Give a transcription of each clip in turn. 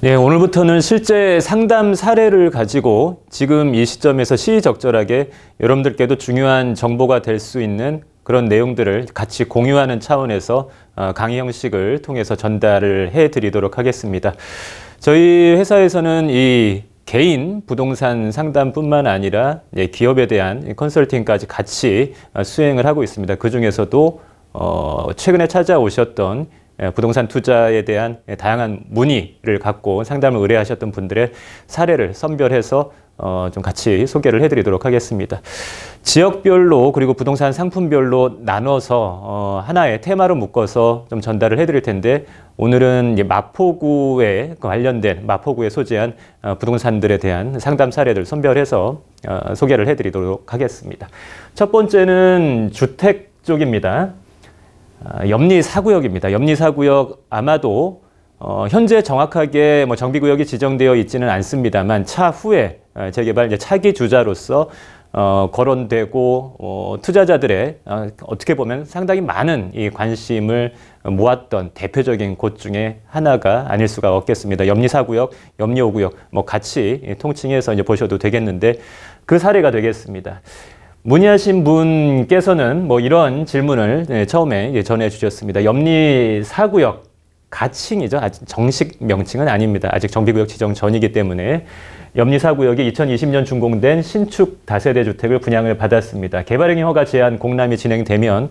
네, 오늘부터는 실제 상담 사례를 가지고 지금 이 시점에서 시의적절하게 여러분들께도 중요한 정보가 될 수 있는 그런 내용들을 같이 공유하는 차원에서 어, 강의 형식을 통해서 전달을 해드리도록 하겠습니다. 저희 회사에서는 이 개인 부동산 상담뿐만 아니라 예, 기업에 대한 컨설팅까지 같이 어, 수행을 하고 있습니다. 그 중에서도 어, 최근에 찾아오셨던 예, 부동산 투자에 대한 예, 다양한 문의를 갖고 상담을 의뢰하셨던 분들의 사례를 선별해서 어, 좀 같이 소개를 해드리도록 하겠습니다. 지역별로 그리고 부동산 상품별로 나눠서 하나의 테마로 묶어서 좀 전달을 해드릴 텐데 오늘은 이제 마포구에 관련된 마포구에 소재한 어, 부동산들에 대한 상담 사례들 선별해서 어, 소개를 해드리도록 하겠습니다. 첫 번째는 주택 쪽입니다. 아, 염리 4구역입니다. 염리 4구역 아마도 어, 현재 정확하게 뭐 정비구역이 지정되어 있지는 않습니다만 차후에 재개발 차기 주자로서 어, 거론되고 어, 투자자들의 어, 어떻게 보면 상당히 많은 이 관심을 모았던 대표적인 곳 중에 하나가 아닐 수가 없겠습니다. 염리사구역, 염리오구역 뭐 같이 통칭해서 이제 보셔도 되겠는데 그 사례가 되겠습니다. 문의하신 분께서는 뭐 이런 질문을 네, 처음에 전해 주셨습니다. 염리 사구역 가칭이죠. 아직 정식 명칭은 아닙니다. 아직 정비구역 지정 전이기 때문에 염리사 구역이 2020년 준공된 신축 다세대 주택을 분양을 받았습니다. 개발행위 허가 제한 공람이 진행되면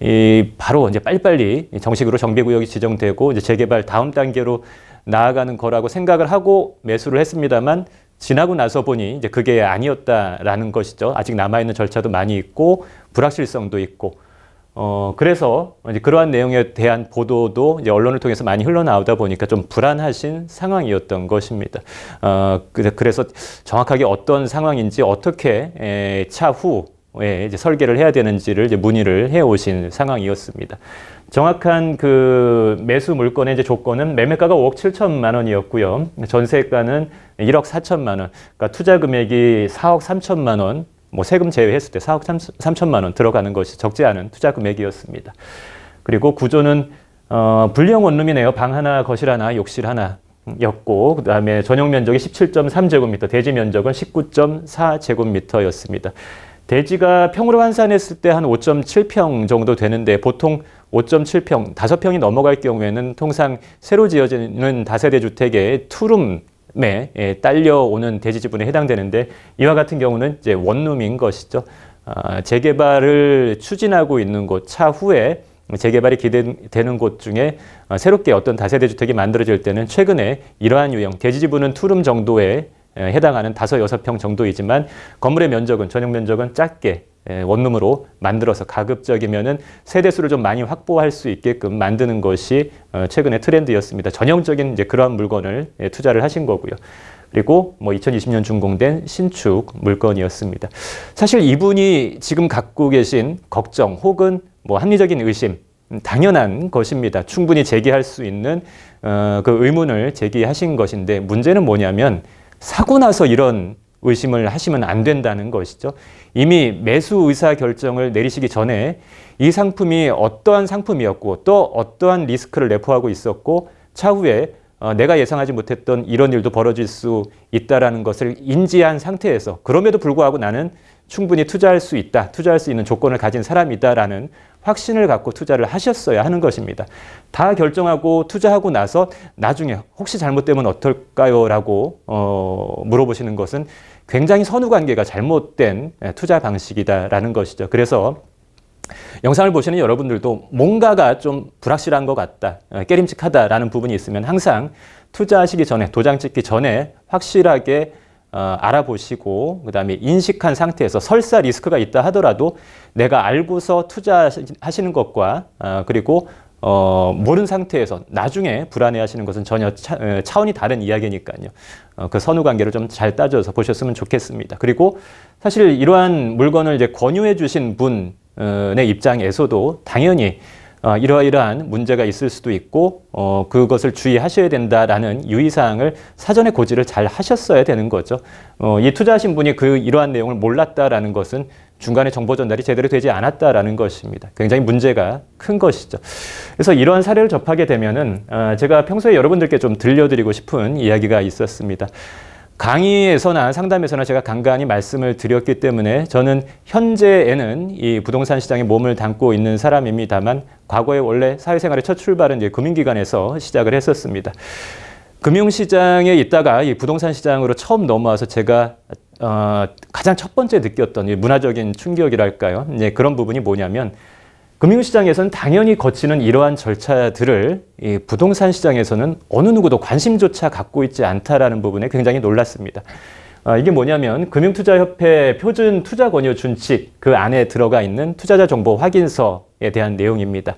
이 바로 이제 빨리빨리 정식으로 정비구역이 지정되고 이제 재개발 다음 단계로 나아가는 거라고 생각을 하고 매수를 했습니다만 지나고 나서 보니 이제 그게 아니었다라는 것이죠. 아직 남아있는 절차도 많이 있고 불확실성도 있고 어, 그래서 이제 그러한 내용에 대한 보도도 이제 언론을 통해서 많이 흘러나오다 보니까 좀 불안하신 상황이었던 것입니다. 어, 그래서 정확하게 어떤 상황인지 어떻게 에, 차후 에 이제 설계를 해야 되는지를 이제 문의를 해 오신 상황이었습니다. 정확한 그 매수 물건의 이제 조건은 매매가가 5억 7천만 원이었고요. 전세가는 1억 4천만 원. 그러니까 투자 금액이 4억 3천만 원. 뭐 세금 제외했을 때 4억 3천만 원 들어가는 것이 적지 않은 투자 금액이었습니다. 그리고 구조는 어, 불량 원룸이네요. 방 하나, 거실 하나, 욕실 하나 였고 그 다음에 전용 면적이 17.3제곱미터, 대지 면적은 19.4제곱미터였습니다. 대지가 평으로 환산했을 때 한 5.7평 정도 되는데 보통 5.7평, 5평이 넘어갈 경우에는 통상 새로 지어지는 다세대 주택의 투룸 매 네, 예, 딸려오는 대지 지분에 해당되는데 이와 같은 경우는 이제 원룸인 것이죠. 아, 재개발을 추진하고 있는 곳 차후에 재개발이 기대되는 곳 중에 아, 새롭게 어떤 다세대 주택이 만들어질 때는 최근에 이러한 유형 대지 지분은 투룸 정도에 해당하는 다섯 여섯 평 정도이지만 건물의 면적은 전용 면적은 작게 예, 원룸으로 만들어서 가급적이면은 세대수를 좀 많이 확보할 수 있게끔 만드는 것이 어, 최근의 트렌드였습니다. 전형적인 이제 그러한 물건을 예, 투자를 하신 거고요. 그리고 뭐 2020년 준공된 신축 물건이었습니다. 사실 이분이 지금 갖고 계신 걱정 혹은 뭐 합리적인 의심 음, 당연한 것입니다. 충분히 제기할 수 있는 어, 그 의문을 제기하신 것인데 문제는 뭐냐면 사고 나서 이런 의심을 하시면 안 된다는 것이죠. 이미 매수 의사 결정을 내리시기 전에 이 상품이 어떠한 상품이었고 또 어떠한 리스크를 내포하고 있었고 차후에 어, 내가 예상하지 못했던 이런 일도 벌어질 수있다는 것을 인지한 상태에서 그럼에도 불구하고 나는 충분히 투자할 수 있다, 투자할 수 있는 조건을 가진 사람이다라는 확신을 갖고 투자를 하셨어야 하는 것입니다. 다 결정하고 투자하고 나서 나중에 혹시 잘못되면 어떨까요? 라고 어, 물어보시는 것은 굉장히 선후 관계가 잘못된 예, 투자 방식이다라는 것이죠. 그래서 영상을 보시는 여러분들도 뭔가가 좀 불확실한 것 같다, 예, 깨림칙하다라는 부분이 있으면 항상 투자하시기 전에, 도장 찍기 전에 확실하게 어, 알아보시고 그다음에 인식한 상태에서 설사 리스크가 있다 하더라도 내가 알고서 투자하시는 것과 어, 그리고 어, 모른 상태에서 나중에 불안해하시는 것은 전혀 차, 차원이 다른 이야기니까요. 어, 그 선후 관계를 좀 잘 따져서 보셨으면 좋겠습니다. 그리고 사실 이러한 물건을 이제 권유해 주신 분의 어, 네 입장에서도 당연히 아, 이러이러한 문제가 있을 수도 있고 어, 그것을 주의하셔야 된다라는 유의사항을 사전에 고지를 잘 하셨어야 되는 거죠. 어, 이 투자하신 분이 그 이러한 내용을 몰랐다라는 것은 중간에 정보 전달이 제대로 되지 않았다라는 것입니다. 굉장히 문제가 큰 것이죠. 그래서 이러한 사례를 접하게 되면은 어, 제가 평소에 여러분들께 좀 들려드리고 싶은 이야기가 있었습니다. 강의에서나 상담에서나 제가 간간히 말씀을 드렸기 때문에 저는 현재에는 이 부동산 시장에 몸을 담고 있는 사람입니다만 과거에 원래 사회생활의 첫 출발은 이제 금융기관에서 시작을 했었습니다. 금융시장에 있다가 이 부동산 시장으로 처음 넘어와서 제가 어, 가장 첫 번째 느꼈던 문화적인 충격이랄까요? 이제 네, 그런 부분이 뭐냐면 금융시장에서는 당연히 거치는 이러한 절차들을 이 부동산 시장에서는 어느 누구도 관심조차 갖고 있지 않다라는 부분에 굉장히 놀랐습니다. 아, 이게 뭐냐면 금융투자협회 표준 투자 권유 준칙 그 안에 들어가 있는 투자자 정보 확인서에 대한 내용입니다.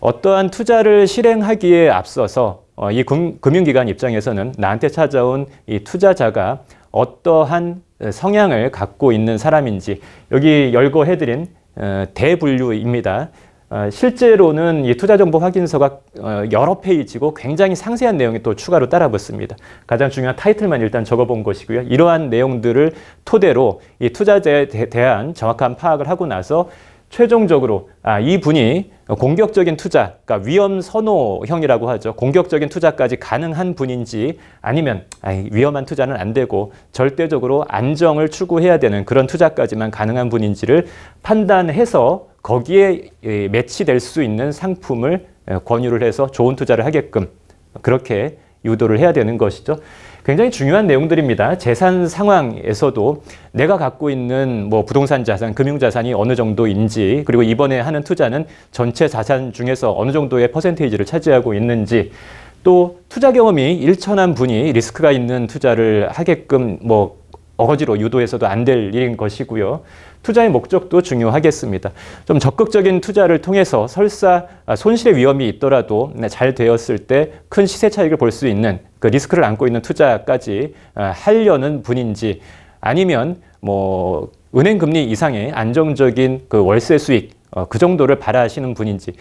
어떠한 투자를 실행하기에 앞서서 어, 이 금, 금융기관 입장에서는 나한테 찾아온 이 투자자가 어떠한 성향을 갖고 있는 사람인지 여기 열거해드린 어, 대분류입니다. 어, 실제로는 이 투자정보 확인서가 어, 여러 페이지고 굉장히 상세한 내용이 또 추가로 따라붙습니다. 가장 중요한 타이틀만 일단 적어본 것이고요. 이러한 내용들을 토대로 이 투자자에 대한 정확한 파악을 하고 나서 최종적으로 아, 이분이 공격적인 투자, 그러니까 위험 선호형이라고 하죠. 공격적인 투자까지 가능한 분인지 아니면 아이, 위험한 투자는 안 되고 절대적으로 안정을 추구해야 되는 그런 투자까지만 가능한 분인지를 판단해서 거기에 예, 매치될 수 있는 상품을 예, 권유를 해서 좋은 투자를 하게끔 그렇게 유도를 해야 되는 것이죠. 굉장히 중요한 내용들입니다. 재산 상황에서도 내가 갖고 있는 뭐 부동산 자산, 금융 자산이 어느 정도인지, 그리고 이번에 하는 투자는 전체 자산 중에서 어느 정도의 퍼센테이지를 차지하고 있는지, 또 투자 경험이 일천한 분이 리스크가 있는 투자를 하게끔 뭐 어거지로 유도해서도 안 될 일인 것이고요. 투자의 목적도 중요하겠습니다. 좀 적극적인 투자를 통해서 설사 아, 손실의 위험이 있더라도 네, 잘 되었을 때 큰 시세 차익을 볼 수 있는 그 리스크를 안고 있는 투자까지 아, 하려는 분인지 아니면 뭐 은행 금리 이상의 안정적인 그 월세 수익 어, 그 정도를 바라시는 분인지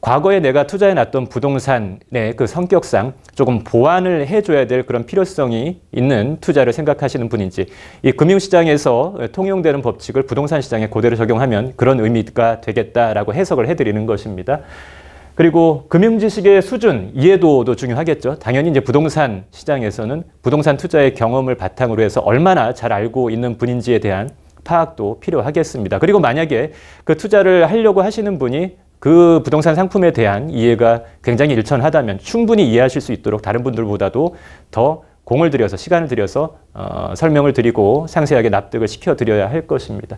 과거에 내가 투자해 놨던 부동산의 그 성격상 조금 보완을 해줘야 될 그런 필요성이 있는 투자를 생각하시는 분인지 이 금융시장에서 통용되는 법칙을 부동산 시장에 고대로 적용하면 그런 의미가 되겠다라고 해석을 해드리는 것입니다. 그리고 금융 지식의 수준, 이해도도 중요하겠죠. 당연히 이제 부동산 시장에서는 부동산 투자의 경험을 바탕으로 해서 얼마나 잘 알고 있는 분인지에 대한 파악도 필요하겠습니다. 그리고 만약에 그 투자를 하려고 하시는 분이 그 부동산 상품에 대한 이해가 굉장히 일천하다면 충분히 이해하실 수 있도록 다른 분들보다도 더 공을 들여서 시간을 들여서 어, 설명을 드리고 상세하게 납득을 시켜드려야 할 것입니다.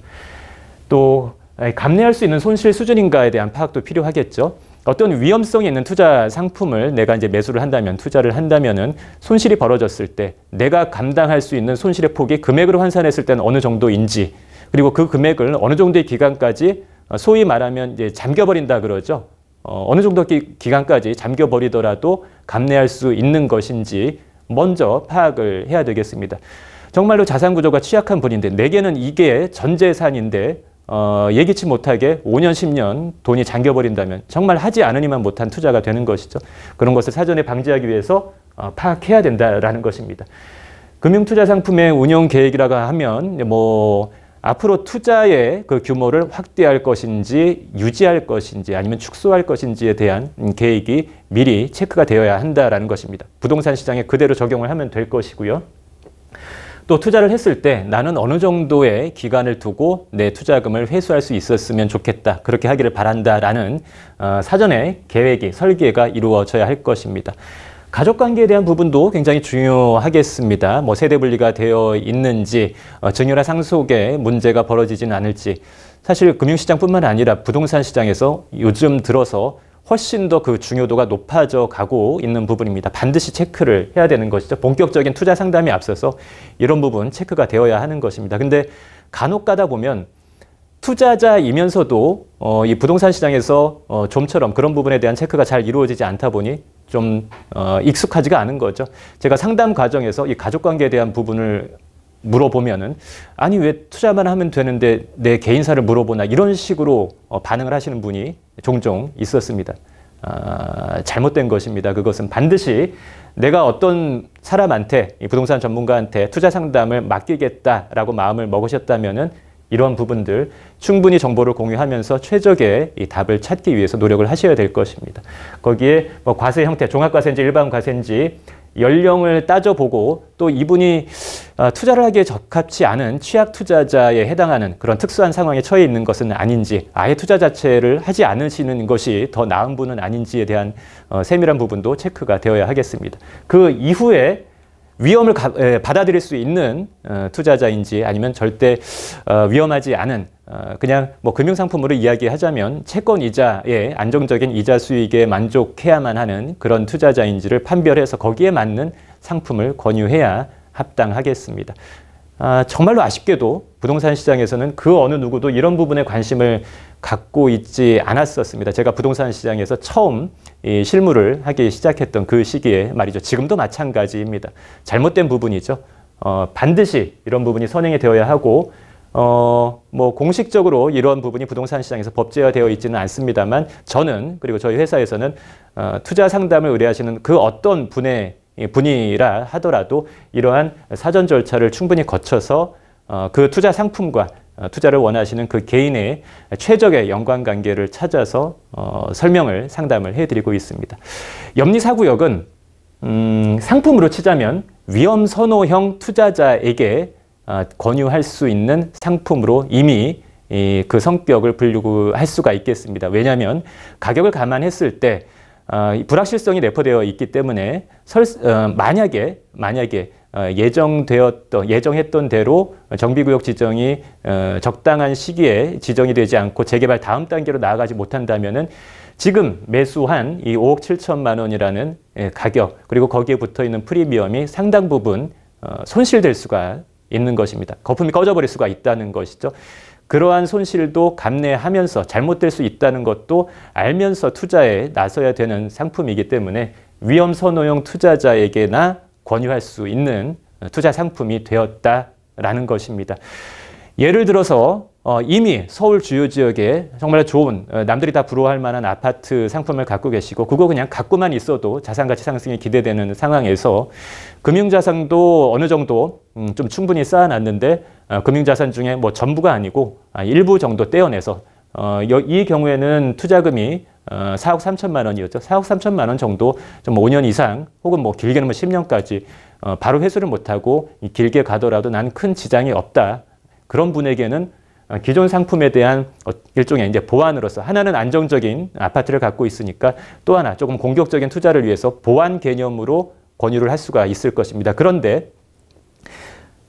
또 감내할 수 있는 손실 수준인가에 대한 파악도 필요하겠죠. 어떤 위험성이 있는 투자 상품을 내가 이제 매수를 한다면 투자를 한다면은 손실이 벌어졌을 때 내가 감당할 수 있는 손실의 폭이 금액으로 환산했을 때는 어느 정도인지 그리고 그 금액을 어느 정도의 기간까지 어, 소위 말하면 이제 잠겨버린다 그러죠. 어, 느 정도 기, 간까지 잠겨버리더라도 감내할 수 있는 것인지 먼저 파악을 해야 되겠습니다. 정말로 자산 구조가 취약한 분인데 내게는 이게 전재산인데 어, 예기치 못하게 5년, 10년 돈이 잠겨버린다면 정말 하지 않으니만 못한 투자가 되는 것이죠. 그런 것을 사전에 방지하기 위해서 어, 파악해야 된다라는 것입니다. 금융투자 상품의 운영 계획이라고 하면 뭐 앞으로 투자의 그 규모를 확대할 것인지 유지할 것인지 아니면 축소할 것인지에 대한 계획이 미리 체크가 되어야 한다라는 것입니다. 부동산 시장에 그대로 적용을 하면 될 것이고요. 또 투자를 했을 때 나는 어느 정도의 기간을 두고 내 투자금을 회수할 수 있었으면 좋겠다. 그렇게 하기를 바란다라는 어, 사전에 계획이 설계가 이루어져야 할 것입니다. 가족 관계에 대한 부분도 굉장히 중요하겠습니다. 뭐 세대 분리가 되어 있는지, 어, 증여나 상속에 문제가 벌어지진 않을지. 사실 금융시장뿐만 아니라 부동산 시장에서 요즘 들어서 훨씬 더 그 중요도가 높아져 가고 있는 부분입니다. 반드시 체크를 해야 되는 것이죠. 본격적인 투자 상담에 앞서서 이런 부분 체크가 되어야 하는 것입니다. 근데 간혹 가다 보면 투자자이면서도 어, 이 부동산 시장에서 어, 좀처럼 그런 부분에 대한 체크가 잘 이루어지지 않다 보니 좀 어, 익숙하지가 않은 거죠. 제가 상담 과정에서 이 가족관계에 대한 부분을 물어보면은 아니 왜 투자만 하면 되는데 내 개인사를 물어보나 이런 식으로 어, 반응을 하시는 분이 종종 있었습니다. 아, 잘못된 것입니다. 그것은 반드시 내가 어떤 사람한테 이 부동산 전문가한테 투자 상담을 맡기겠다라고 마음을 먹으셨다면은 이런 부분들 충분히 정보를 공유하면서 최적의 이 답을 찾기 위해서 노력을 하셔야 될 것입니다. 거기에 뭐 과세 형태, 종합과세인지 일반 과세인지 연령을 따져보고 또 이분이 아, 투자를 하기에 적합치 않은 취약 투자자에 해당하는 그런 특수한 상황에 처해 있는 것은 아닌지 아예 투자 자체를 하지 않으시는 것이 더 나은 분은 아닌지에 대한 어, 세밀한 부분도 체크가 되어야 하겠습니다. 그 이후에 위험을 가, 에, 받아들일 수 있는 어, 투자자인지 아니면 절대 어, 위험하지 않은 어, 그냥 뭐 금융상품으로 이야기하자면 채권이자에 안정적인 이자 수익에 만족해야만 하는 그런 투자자인지를 판별해서 거기에 맞는 상품을 권유해야 합당하겠습니다. 아, 정말로 아쉽게도 부동산 시장에서는 그 어느 누구도 이런 부분에 관심을 갖고 있지 않았었습니다. 제가 부동산 시장에서 처음 이 실무를 하기 시작했던 그 시기에 말이죠. 지금도 마찬가지입니다. 잘못된 부분이죠. 어, 반드시 이런 부분이 선행이 되어야 하고 어, 뭐 공식적으로 이런 부분이 부동산 시장에서 법제화되어 있지는 않습니다만 저는 그리고 저희 회사에서는 어, 투자 상담을 의뢰하시는 그 어떤 분의 분이라 하더라도 이러한 사전 절차를 충분히 거쳐서 어, 그 투자 상품과 어, 투자를 원하시는 그 개인의 최적의 연관관계를 찾아서 어, 설명을 상담을 해드리고 있습니다. 염리사구역은 음, 상품으로 치자면 위험 선호형 투자자에게 권유할 수 있는 상품으로 이미 그 성격을 분류할 수가 있겠습니다. 왜냐하면 가격을 감안했을 때 어, 불확실성이 내포되어 있기 때문에 설, 어, 만약에 만약에 어, 예정되었던 예정했던 대로 정비구역 지정이 어, 적당한 시기에 지정이 되지 않고 재개발 다음 단계로 나아가지 못한다면은 지금 매수한 이 5억 7천만 원이라는 예, 가격 그리고 거기에 붙어 있는 프리미엄이 상당 부분 어, 손실될 수가 있는 것입니다. 거품이 꺼져버릴 수가 있다는 것이죠. 그러한 손실도 감내하면서 잘못될 수 있다는 것도 알면서 투자에 나서야 되는 상품이기 때문에 위험 선호형 투자자에게나 권유할 수 있는 투자 상품이 되었다라는 것입니다. 예를 들어서 어, 이미 서울 주요 지역에 정말 좋은 어, 남들이 다 부러워할 만한 아파트 상품을 갖고 계시고 그거 그냥 갖고만 있어도 자산가치 상승이 기대되는 상황에서 금융자산도 어느 정도 음, 좀 충분히 쌓아놨는데 어, 금융자산 중에 뭐 전부가 아니고 아, 일부 정도 떼어내서 어, 이 경우에는 투자금이 어, 4억 3천만 원이었죠. 4억 3천만 원 정도 좀 5년 이상 혹은 뭐 길게는 뭐 10년까지 어, 바로 회수를 못하고 길게 가더라도 난 큰 지장이 없다. 그런 분에게는 어, 기존 상품에 대한 어, 일종의 이제 보완으로서 하나는 안정적인 아파트를 갖고 있으니까 또 하나 조금 공격적인 투자를 위해서 보완 개념으로 권유를 할 수가 있을 것입니다. 그런데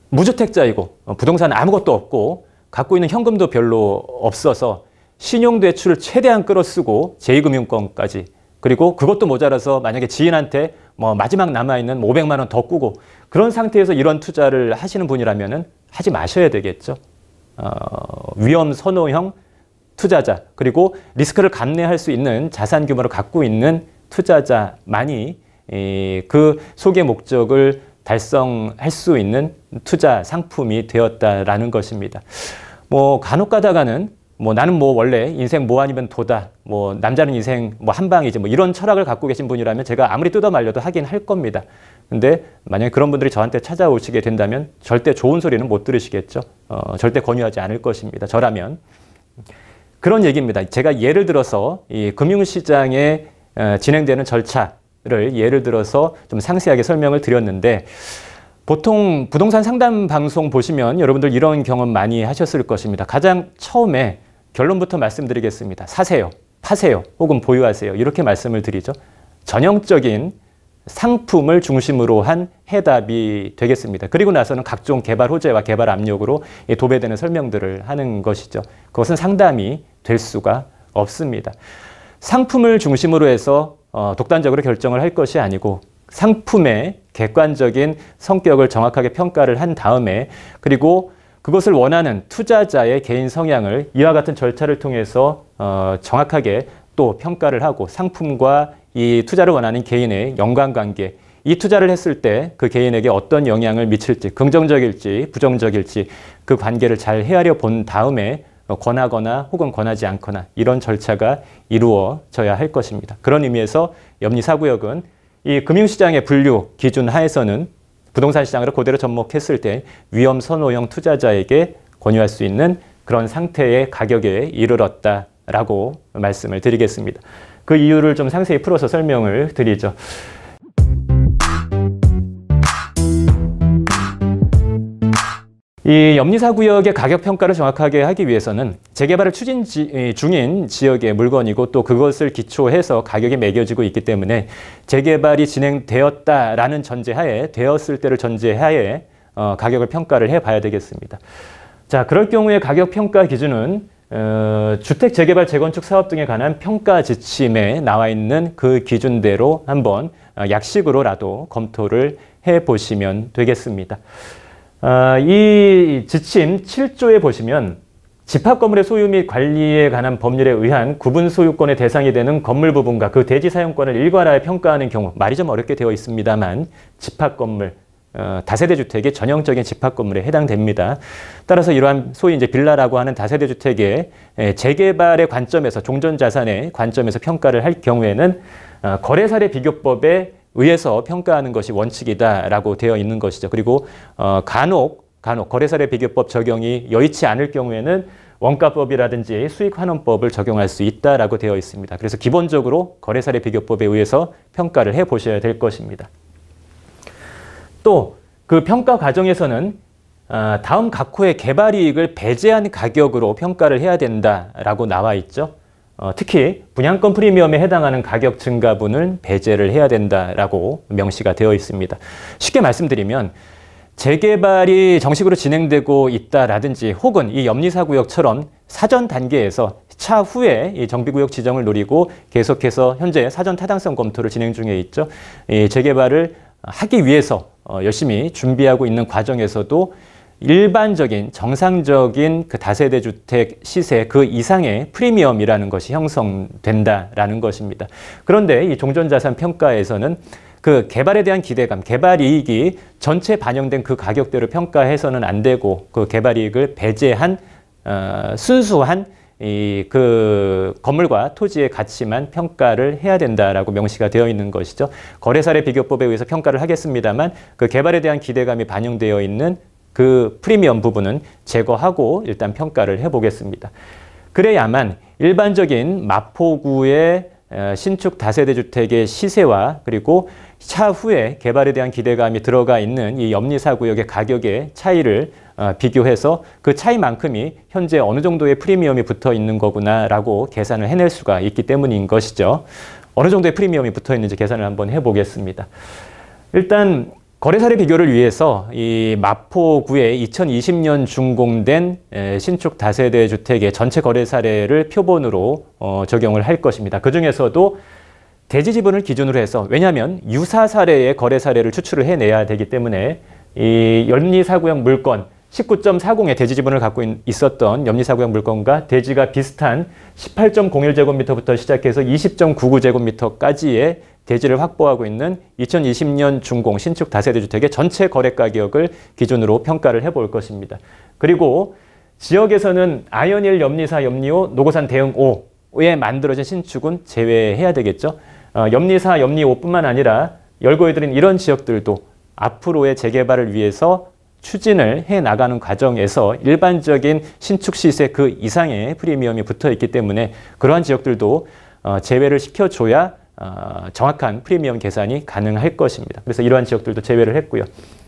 무주택자이고 어, 부동산 아무것도 없고 갖고 있는 현금도 별로 없어서 신용대출을 최대한 끌어쓰고 제2금융권까지 그리고 그것도 모자라서 만약에 지인한테 뭐 마지막 남아있는 500만 뭐 원더 꾸고 그런 상태에서 이런 투자를 하시는 분이라면 하지 마셔야 되겠죠. 어, 위험 선호형 투자자 그리고 리스크를 감내할 수 있는 자산 규모를 갖고 있는 투자자만이 이, 그 소개 목적을 달성할 수 있는 투자 상품이 되었다라는 것입니다. 뭐 간혹가다가는 뭐 나는 뭐 원래 인생 뭐 아니면 도다 뭐 남자는 인생 뭐 한방이지 뭐 이런 철학을 갖고 계신 분이라면 제가 아무리 뜯어 말려도 하긴 할 겁니다. 근데 만약에 그런 분들이 저한테 찾아오시게 된다면 절대 좋은 소리는 못 들으시겠죠. 어, 절대 권유하지 않을 것입니다. 저라면. 그런 얘기입니다. 제가 예를 들어서 이 금융시장에 어, 진행되는 절차를 예를 들어서 좀 상세하게 설명을 드렸는데 보통 부동산 상담 방송 보시면 여러분들 이런 경험 많이 하셨을 것입니다. 가장 처음에 결론부터 말씀드리겠습니다. 사세요, 파세요, 혹은 보유하세요. 이렇게 말씀을 드리죠. 전형적인 상품을 중심으로 한 해답이 되겠습니다. 그리고 나서는 각종 개발 호재와 개발 압력으로 도배되는 설명들을 하는 것이죠. 그것은 상담이 될 수가 없습니다. 상품을 중심으로 해서 어, 독단적으로 결정을 할 것이 아니고 상품의 객관적인 성격을 정확하게 평가를 한 다음에 그리고 그것을 원하는 투자자의 개인 성향을 이와 같은 절차를 통해서 어, 정확하게 또 평가를 하고 상품과 이 투자를 원하는 개인의 연관관계 이 투자를 했을 때 그 개인에게 어떤 영향을 미칠지 긍정적일지 부정적일지 그 관계를 잘 헤아려 본 다음에 뭐 권하거나 혹은 권하지 않거나 이런 절차가 이루어져야 할 것입니다. 그런 의미에서 염리사구역은 이 금융시장의 분류 기준 하에서는 부동산 시장으로 그대로 접목했을 때 위험 선호형 투자자에게 권유할 수 있는 그런 상태의 가격에 이르렀다라고 말씀을 드리겠습니다. 그 이유를 좀 상세히 풀어서 설명을 드리죠. 이 염리사 구역의 가격 평가를 정확하게 하기 위해서는 재개발을 추진 지, 중인 지역의 물건이고 또 그것을 기초해서 가격이 매겨지고 있기 때문에 재개발이 진행되었다라는 전제하에 되었을 때를 전제하에 어, 가격을 평가를 해봐야 되겠습니다. 자, 그럴 경우에 가격 평가 기준은 어, 주택 재개발 재건축 사업 등에 관한 평가 지침에 나와 있는 그 기준대로 한번 어, 약식으로라도 검토를 해 보시면 되겠습니다. 어, 이 지침 7조에 보시면 집합 건물의 소유 및 관리에 관한 법률에 의한 구분 소유권의 대상이 되는 건물 부분과 그 대지 사용권을 일괄하여 평가하는 경우 말이 좀 어렵게 되어 있습니다만 집합 건물 어, 다세대 주택의 전형적인 집합 건물에 해당됩니다. 따라서 이러한 소위 이제 빌라라고 하는 다세대 주택의 재개발의 관점에서 종전 자산의 관점에서 평가를 할 경우에는 어, 거래사례 비교법에 의해서 평가하는 것이 원칙이다라고 되어 있는 것이죠. 그리고 어, 간혹 간혹 거래사례 비교법 적용이 여의치 않을 경우에는 원가법이라든지 수익환원법을 적용할 수 있다라고 되어 있습니다. 그래서 기본적으로 거래사례 비교법에 의해서 평가를 해 보셔야 될 것입니다. 또그 평가 과정에서는 아, 다음 각호의 개발 이익을 배제한 가격으로 평가를 해야 된다라고 나와 있죠. 어, 특히 분양권 프리미엄에 해당하는 가격 증가분을 배제를 해야 된다라고 명시가 되어 있습니다. 쉽게 말씀드리면 재개발이 정식으로 진행되고 있다라든지 혹은 이 염리사구역처럼 사전 단계에서 차후에 정비구역 지정을 노리고 계속해서 현재 사전 타당성 검토를 진행 중에 있죠. 재개발을 하기 위해서 어, 열심히 준비하고 있는 과정에서도 일반적인 정상적인 그 다세대 주택 시세 그 이상의 프리미엄이라는 것이 형성된다라는 것입니다. 그런데 이 종전자산 평가에서는 그 개발에 대한 기대감, 개발 이익이 전체 반영된 그 가격대로 평가해서는 안 되고 그 개발 이익을 배제한 어, 순수한 이그 건물과 토지의 가치만 평가를 해야 된다라고 명시가 되어 있는 것이죠. 거래사례 비교법에 의해서 평가를 하겠습니다만 그 개발에 대한 기대감이 반영되어 있는 그 프리미엄 부분은 제거하고 일단 평가를 해보겠습니다. 그래야만 일반적인 마포구의 신축 다세대 주택의 시세와 그리고 차후에 개발에 대한 기대감이 들어가 있는 이 염리사구역의 가격의 차이를 아, 비교해서 그 차이만큼이 현재 어느 정도의 프리미엄이 붙어 있는 거구나라고 계산을 해낼 수가 있기 때문인 것이죠. 어느 정도의 프리미엄이 붙어 있는지 계산을 한번 해보겠습니다. 일단 거래사례 비교를 위해서 이 마포구에 2020년 준공된 신축 다세대 주택의 전체 거래 사례를 표본으로 어, 적용을 할 것입니다. 그 중에서도 대지 지분을 기준으로 해서 왜냐하면 유사 사례의 거래 사례를 추출을 해내야 되기 때문에 이 연리사구역 물건 19.40의 대지 지분을 갖고 있었던 염리사구형 물건과 대지가 비슷한 18.01제곱미터부터 시작해서 20.99제곱미터까지의 대지를 확보하고 있는 2020년 중공 신축 다세대주택의 전체 거래 가격을 기준으로 평가를 해볼 것입니다. 그리고 지역에서는 아연일 염리사 염리호 노고산 대응 5에 만들어진 신축은 제외해야 되겠죠. 어, 염리사 염리호뿐만 아니라 열거해드린 이런 지역들도 앞으로의 재개발을 위해서 추진을 해 나가는 과정에서 일반적인 신축 시세 그 이상의 프리미엄이 붙어 있기 때문에 그러한 지역들도 어, 제외를 시켜줘야 어, 정확한 프리미엄 계산이 가능할 것입니다. 그래서 이러한 지역들도 제외를 했고요.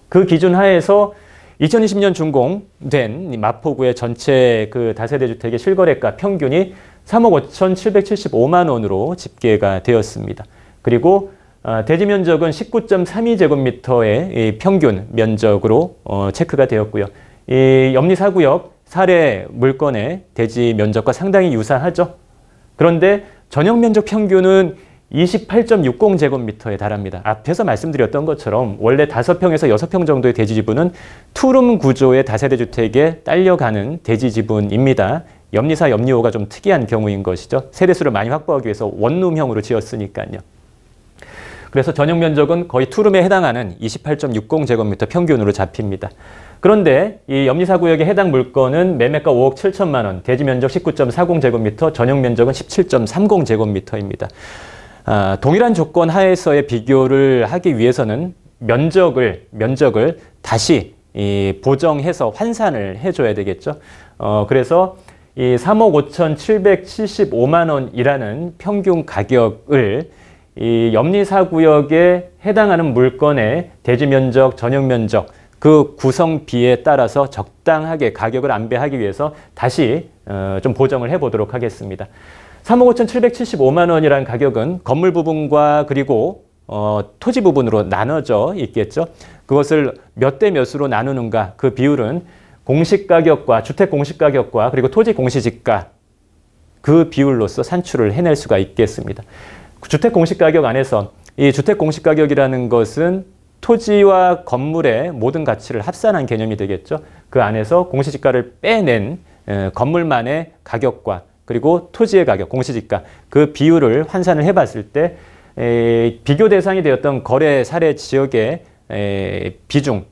그 기준 하에서 2020년 준공된 마포구의 전체 그 다세대 주택의 실거래가 평균이 3억 5,775만 원으로 집계가 되었습니다. 그리고 아, 대지 면적은 19.32제곱미터의 평균 면적으로 어, 체크가 되었고요. 이 염리 사구역 사례 물건의 대지 면적과 상당히 유사하죠. 그런데 전용 면적 평균은 28.60 제곱미터에 달합니다. 앞에서 말씀드렸던 것처럼 원래 5평에서 6평 정도의 대지 지분은 투룸 구조의 다세대 주택에 딸려가는 대지 지분입니다. 염리사, 염리호가 좀 특이한 경우인 것이죠. 세대수를 많이 확보하기 위해서 원룸형으로 지었으니까요. 그래서 전용 면적은 거의 투룸에 해당하는 28.60제곱미터 평균으로 잡힙니다. 그런데 이 염리사구역에 해당 물건은 매매가 5억 7천만 원, 대지 면적 19.40제곱미터, 전용 면적은 17.30제곱미터입니다. 아, 동일한 조건 하에서의 비교를 하기 위해서는 면적을 면적을 다시 이 보정해서 환산을 해줘야 되겠죠. 어, 그래서 이 3억 5,775만 원이라는 평균 가격을 이 염리사 구역에 해당하는 물건의 대지 면적, 전용 면적 그 구성비에 따라서 적당하게 가격을 안배하기 위해서 다시 어, 좀 보정을 해보도록 하겠습니다. 3억 5,775만 원이라는 가격은 건물 부분과 그리고 어, 토지 부분으로 나눠져 있겠죠. 그것을 몇 대 몇으로 나누는가 그 비율은 공시가격과 주택 공시가격과 그리고 토지 공시지가 그 비율로서 산출을 해낼 수가 있겠습니다. 주택 공시가격 안에서 이 주택 공시가격이라는 것은 토지와 건물의 모든 가치를 합산한 개념이 되겠죠. 그 안에서 공시지가를 빼낸 건물만의 가격과 그리고 토지의 가격, 공시지가 그 비율을 환산을 해봤을 때 비교 대상이 되었던 거래 사례 지역의 비중,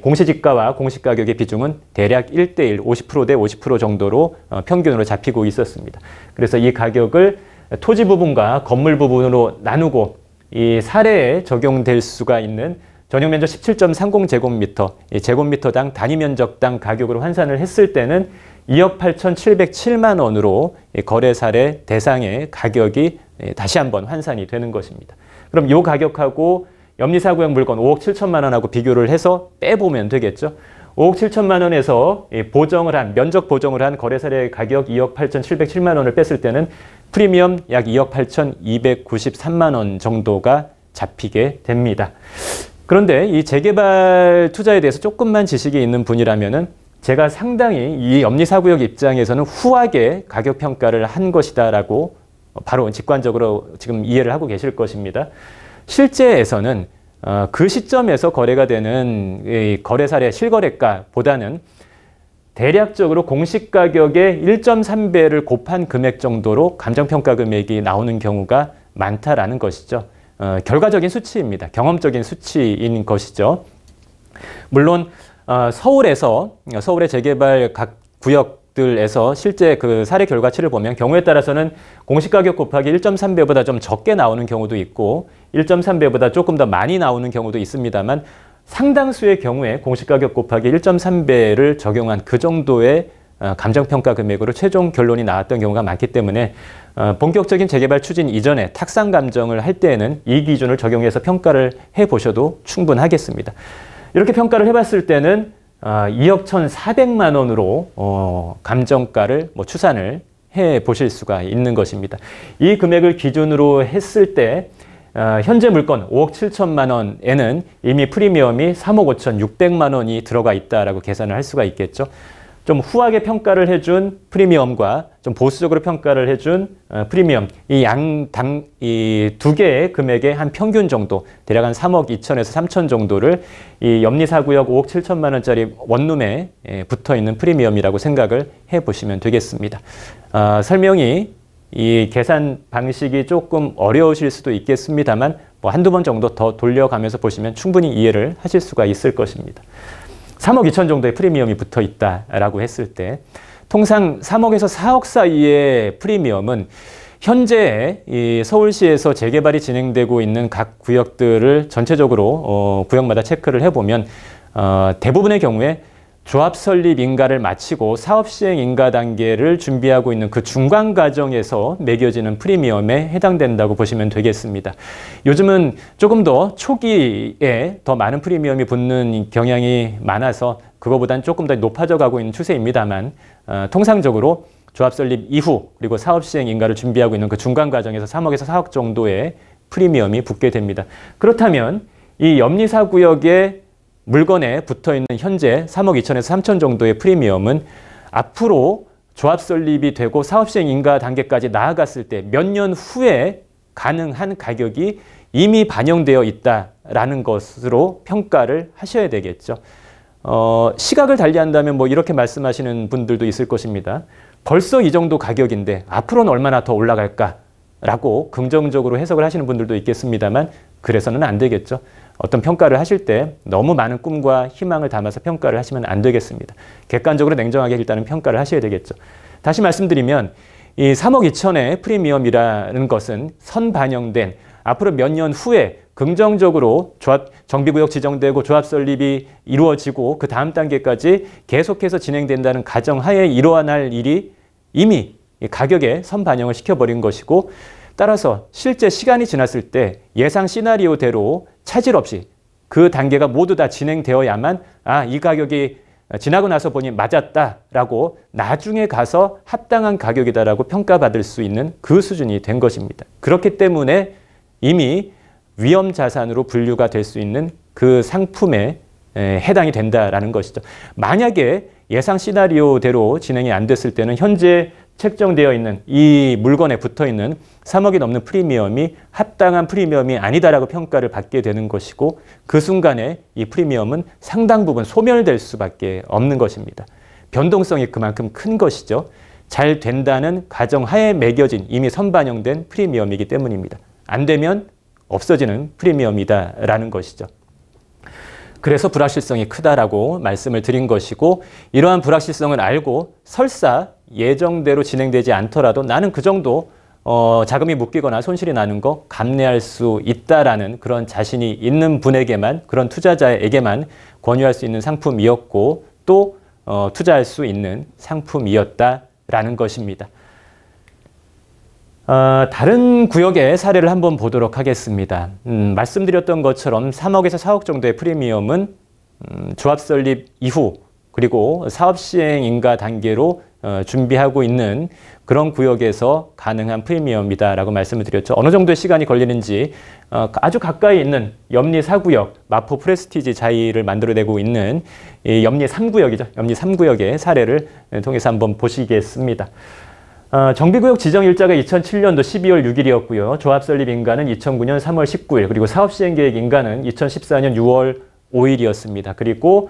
공시지가와 공시가격의 비중은 대략 1대1, 50%대 50% 정도로 어, 평균으로 잡히고 있었습니다. 그래서 이 가격을 토지 부분과 건물 부분으로 나누고 이 사례에 적용될 수가 있는 전용 면적 17.30 제곱미터, 제곱미터당 단위 면적당 가격으로 환산을 했을 때는 2억 8,707만 원으로 거래 사례 대상의 가격이 예, 다시 한번 환산이 되는 것입니다. 그럼 요 가격하고 염리사구형 물건 5억 7천만 원하고 비교를 해서 빼보면 되겠죠. 5억 7천만 원에서 보정을 한 면적 보정을 한 거래사례 가격 2억 8천7백7만 원을 뺐을 때는 프리미엄 약 2억 8,293만 천원 정도가 잡히게 됩니다. 그런데 이 재개발 투자에 대해서 조금만 지식이 있는 분이라면은 제가 상당히 이 염리사구역 입장에서는 후하게 가격 평가를 한 것이다라고 바로 직관적으로 지금 이해를 하고 계실 것입니다. 실제에서는 어, 그 시점에서 거래가 되는 거래사례 실거래가보다는 대략적으로 공식 가격의 1.3배를 곱한 금액 정도로 감정평가 금액이 나오는 경우가 많다라는 것이죠. 어, 결과적인 수치입니다. 경험적인 수치인 것이죠. 물론 어, 서울에서 서울의 재개발 각 구역들에서 실제 그 사례 결과치를 보면 경우에 따라서는 공시가격 곱하기 1.3배보다 좀 적게 나오는 경우도 있고 1.3배보다 조금 더 많이 나오는 경우도 있습니다만 상당수의 경우에 공시가격 곱하기 1.3배를 적용한 그 정도의 어, 감정평가 금액으로 최종 결론이 나왔던 경우가 많기 때문에 어, 본격적인 재개발 추진 이전에 탁상 감정을 할 때에는 이 기준을 적용해서 평가를 해보셔도 충분하겠습니다. 이렇게 평가를 해봤을 때는 2억 어, 1,400만 원으로 감정가를 뭐 추산을 해 보실 수가 있는 것입니다. 이 금액을 기준으로 했을 때 어, 현재 물건 5억 7천만 원에는 이미 프리미엄이 3억 5천 6백만 원이 들어가 있다라고 계산을 할 수가 있겠죠. 좀 후하게 평가를 해준 프리미엄과 좀 보수적으로 평가를 해준 어, 프리미엄 이 양 당 이 두 개의 금액의 한 평균 정도 대략 한 3억 2천에서 3천 정도를 이 염리사구역 5억 7천만 원짜리 원룸에 예, 붙어 있는 프리미엄이라고 생각을 해 보시면 되겠습니다. 어, 설명이 이 계산 방식이 조금 어려우실 수도 있겠습니다만 뭐 한두 번 정도 더 돌려가면서 보시면 충분히 이해를 하실 수가 있을 것입니다. 3억 2천 정도의 프리미엄이 붙어 있다라고 했을 때 통상 3억에서 4억 사이의 프리미엄은 현재 이 서울시에서 재개발이 진행되고 있는 각 구역들을 전체적으로 어, 구역마다 체크를 해보면 어, 대부분의 경우에 조합 설립 인가를 마치고 사업 시행 인가 단계를 준비하고 있는 그 중간 과정에서 매겨지는 프리미엄에 해당된다고 보시면 되겠습니다. 요즘은 조금 더 초기에 더 많은 프리미엄이 붙는 경향이 많아서 그거보단 조금 더 높아져 가고 있는 추세입니다만 어, 통상적으로 조합 설립 이후 그리고 사업 시행 인가를 준비하고 있는 그 중간 과정에서 3억에서 4억 정도의 프리미엄이 붙게 됩니다. 그렇다면 이 염리사 구역의 물건에 붙어 있는 현재 3억 2천에서 3천 정도의 프리미엄은 앞으로 조합 설립이 되고 사업 시행 인가 단계까지 나아갔을 때 몇 년 후에 가능한 가격이 이미 반영되어 있다라는 것으로 평가를 하셔야 되겠죠. 어, 시각을 달리한다면 뭐 이렇게 말씀하시는 분들도 있을 것입니다. 벌써 이 정도 가격인데 앞으로는 얼마나 더 올라갈까라고 긍정적으로 해석을 하시는 분들도 있겠습니다만 그래서는 안 되겠죠. 어떤 평가를 하실 때 너무 많은 꿈과 희망을 담아서 평가를 하시면 안 되겠습니다. 객관적으로 냉정하게 일단은 평가를 하셔야 되겠죠. 다시 말씀드리면 이 3억 2천의 프리미엄이라는 것은 선반영된 앞으로 몇 년 후에 긍정적으로 조합, 정비구역 지정되고 조합 설립이 이루어지고 그 다음 단계까지 계속해서 진행된다는 가정하에 일어날 일이 이미 가격에 선반영을 시켜버린 것이고 따라서 실제 시간이 지났을 때 예상 시나리오대로 차질 없이 그 단계가 모두 다 진행되어야만 아, 이 가격이 지나고 나서 보니 맞았다라고 나중에 가서 합당한 가격이다라고 평가받을 수 있는 그 수준이 된 것입니다. 그렇기 때문에 이미 위험 자산으로 분류가 될 수 있는 그 상품에 해당이 된다라는 것이죠. 만약에 예상 시나리오대로 진행이 안 됐을 때는 현재 책정되어 있는 이 물건에 붙어 있는 3억이 넘는 프리미엄이 합당한 프리미엄이 아니다라고 평가를 받게 되는 것이고 그 순간에 이 프리미엄은 상당 부분 소멸될 수밖에 없는 것입니다. 변동성이 그만큼 큰 것이죠. 잘 된다는 가정하에 매겨진 이미 선반영된 프리미엄이기 때문입니다. 안 되면 없어지는 프리미엄이다라는 것이죠. 그래서 불확실성이 크다라고 말씀을 드린 것이고 이러한 불확실성을 알고 설사 예정대로 진행되지 않더라도 나는 그 정도 어, 자금이 묶이거나 손실이 나는 거 감내할 수 있다라는 그런 자신이 있는 분에게만 그런 투자자에게만 권유할 수 있는 상품이었고 또 어, 투자할 수 있는 상품이었다라는 것입니다. 어, 다른 구역의 사례를 한번 보도록 하겠습니다. 음, 말씀드렸던 것처럼 3억에서 4억 정도의 프리미엄은 음, 조합 설립 이후 그리고 사업 시행 인가 단계로 어, 준비하고 있는 그런 구역에서 가능한 프리미엄이다라고 말씀을 드렸죠. 어느 정도의 시간이 걸리는지 어, 아주 가까이 있는 염리 4구역 마포 프레스티지 자이를 만들어내고 있는 염리 3구역이죠. 염리 3구역의 사례를 통해서 한번 보시겠습니다. 어, 정비구역 지정 일자가 2007년도 12월 6일이었고요. 조합 설립 인가는 2009년 3월 19일, 그리고 사업 시행 계획 인가는 2014년 6월 5일이었습니다. 그리고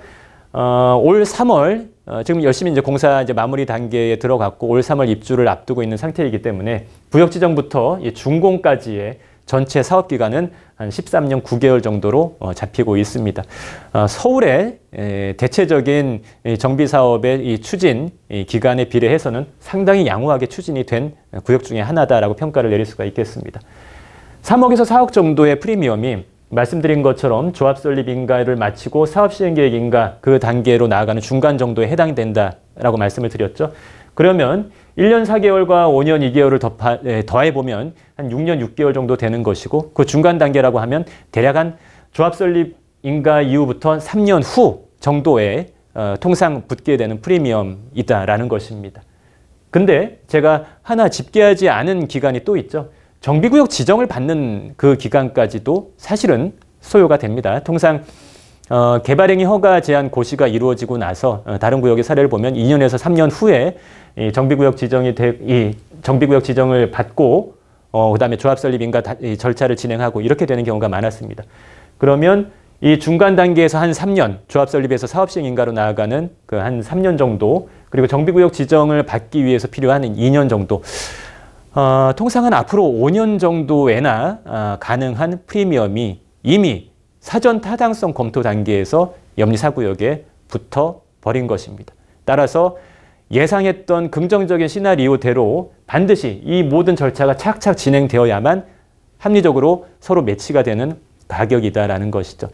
어, 올 3월 어, 지금 열심히 이제 공사 이제 마무리 단계에 들어갔고 올 3월 입주를 앞두고 있는 상태이기 때문에 구역 지정부터 이 준공까지의 전체 사업 기간은 한 13년 9개월 정도로 어, 잡히고 있습니다. 어, 서울의 에, 대체적인 정비 사업의 이 추진 이 기간에 비례해서는 상당히 양호하게 추진이 된 구역 중에 하나다라고 평가를 내릴 수가 있겠습니다. 3억에서 4억 정도의 프리미엄이 말씀드린 것처럼 조합 설립 인가를 마치고 사업 시행 계획 인가 그 단계로 나아가는 중간 정도에 해당 된다라고 말씀을 드렸죠. 그러면 1년 4개월과 5년 2개월을 더 더해보면 한 6년 6개월 정도 되는 것이고 그 중간 단계라고 하면 대략 한 조합 설립 인가 이후부터 3년 후 정도에 어, 통상 붙게 되는 프리미엄이다라는 것입니다. 근데 제가 하나 집계하지 않은 기간이 또 있죠. 정비구역 지정을 받는 그 기간까지도 사실은 소요가 됩니다. 통상 어, 개발행위 허가 제한 고시가 이루어지고 나서 어, 다른 구역의 사례를 보면 2년에서 3년 후에 이 정비구역 지정이 되, 이 정비구역 지정을 받고 어, 그다음에 조합 설립 인가 절차를 진행하고 이렇게 되는 경우가 많았습니다. 그러면 이 중간 단계에서 한 3년, 조합 설립에서 사업 시행 인가로 나아가는 그 한 3년 정도, 그리고 정비구역 지정을 받기 위해서 필요한 2년 정도. 어, 통상은 앞으로 5년 정도에나 어, 가능한 프리미엄이 이미 사전 타당성 검토 단계에서 염리사구역에 붙어 버린 것입니다. 따라서 예상했던 긍정적인 시나리오대로 반드시 이 모든 절차가 착착 진행되어야만 합리적으로 서로 매치가 되는 가격이다라는 것이죠.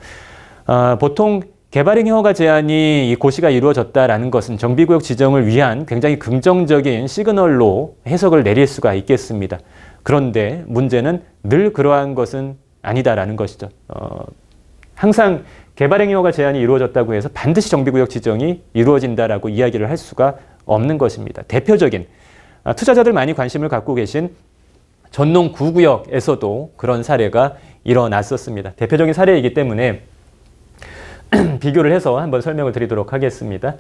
어, 보통 개발행위허가 제한이 이 고시가 이루어졌다라는 것은 정비구역 지정을 위한 굉장히 긍정적인 시그널로 해석을 내릴 수가 있겠습니다. 그런데 문제는 늘 그러한 것은 아니다라는 것이죠. 어, 항상 개발행위허가 제한이 이루어졌다고 해서 반드시 정비구역 지정이 이루어진다라고 이야기를 할 수가 없는 것입니다. 대표적인 아, 투자자들 많이 관심을 갖고 계신 전농 구구역에서도 그런 사례가 일어났었습니다. 대표적인 사례이기 때문에 비교를 해서 한번 설명을 드리도록 하겠습니다.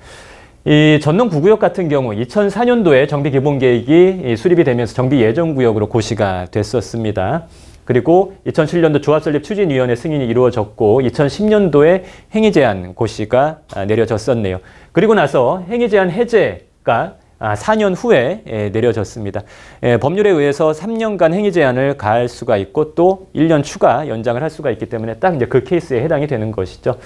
이 전농 구구역 같은 경우 2004년도에 정비 기본 계획이 수립이 되면서 정비 예정 구역으로 고시가 됐었습니다. 그리고 2007년도 조합설립 추진위원회 승인이 이루어졌고 2010년도에 행위 제한 고시가 내려졌었네요. 그리고 나서 행위 제한 해제가 4년 아, 후에 예, 내려졌습니다. 예, 법률에 의해서 3년간 행위 제한을 가할 수가 있고 또 1년 추가 연장을 할 수가 있기 때문에 딱 이제 그 케이스에 해당이 되는 것이죠.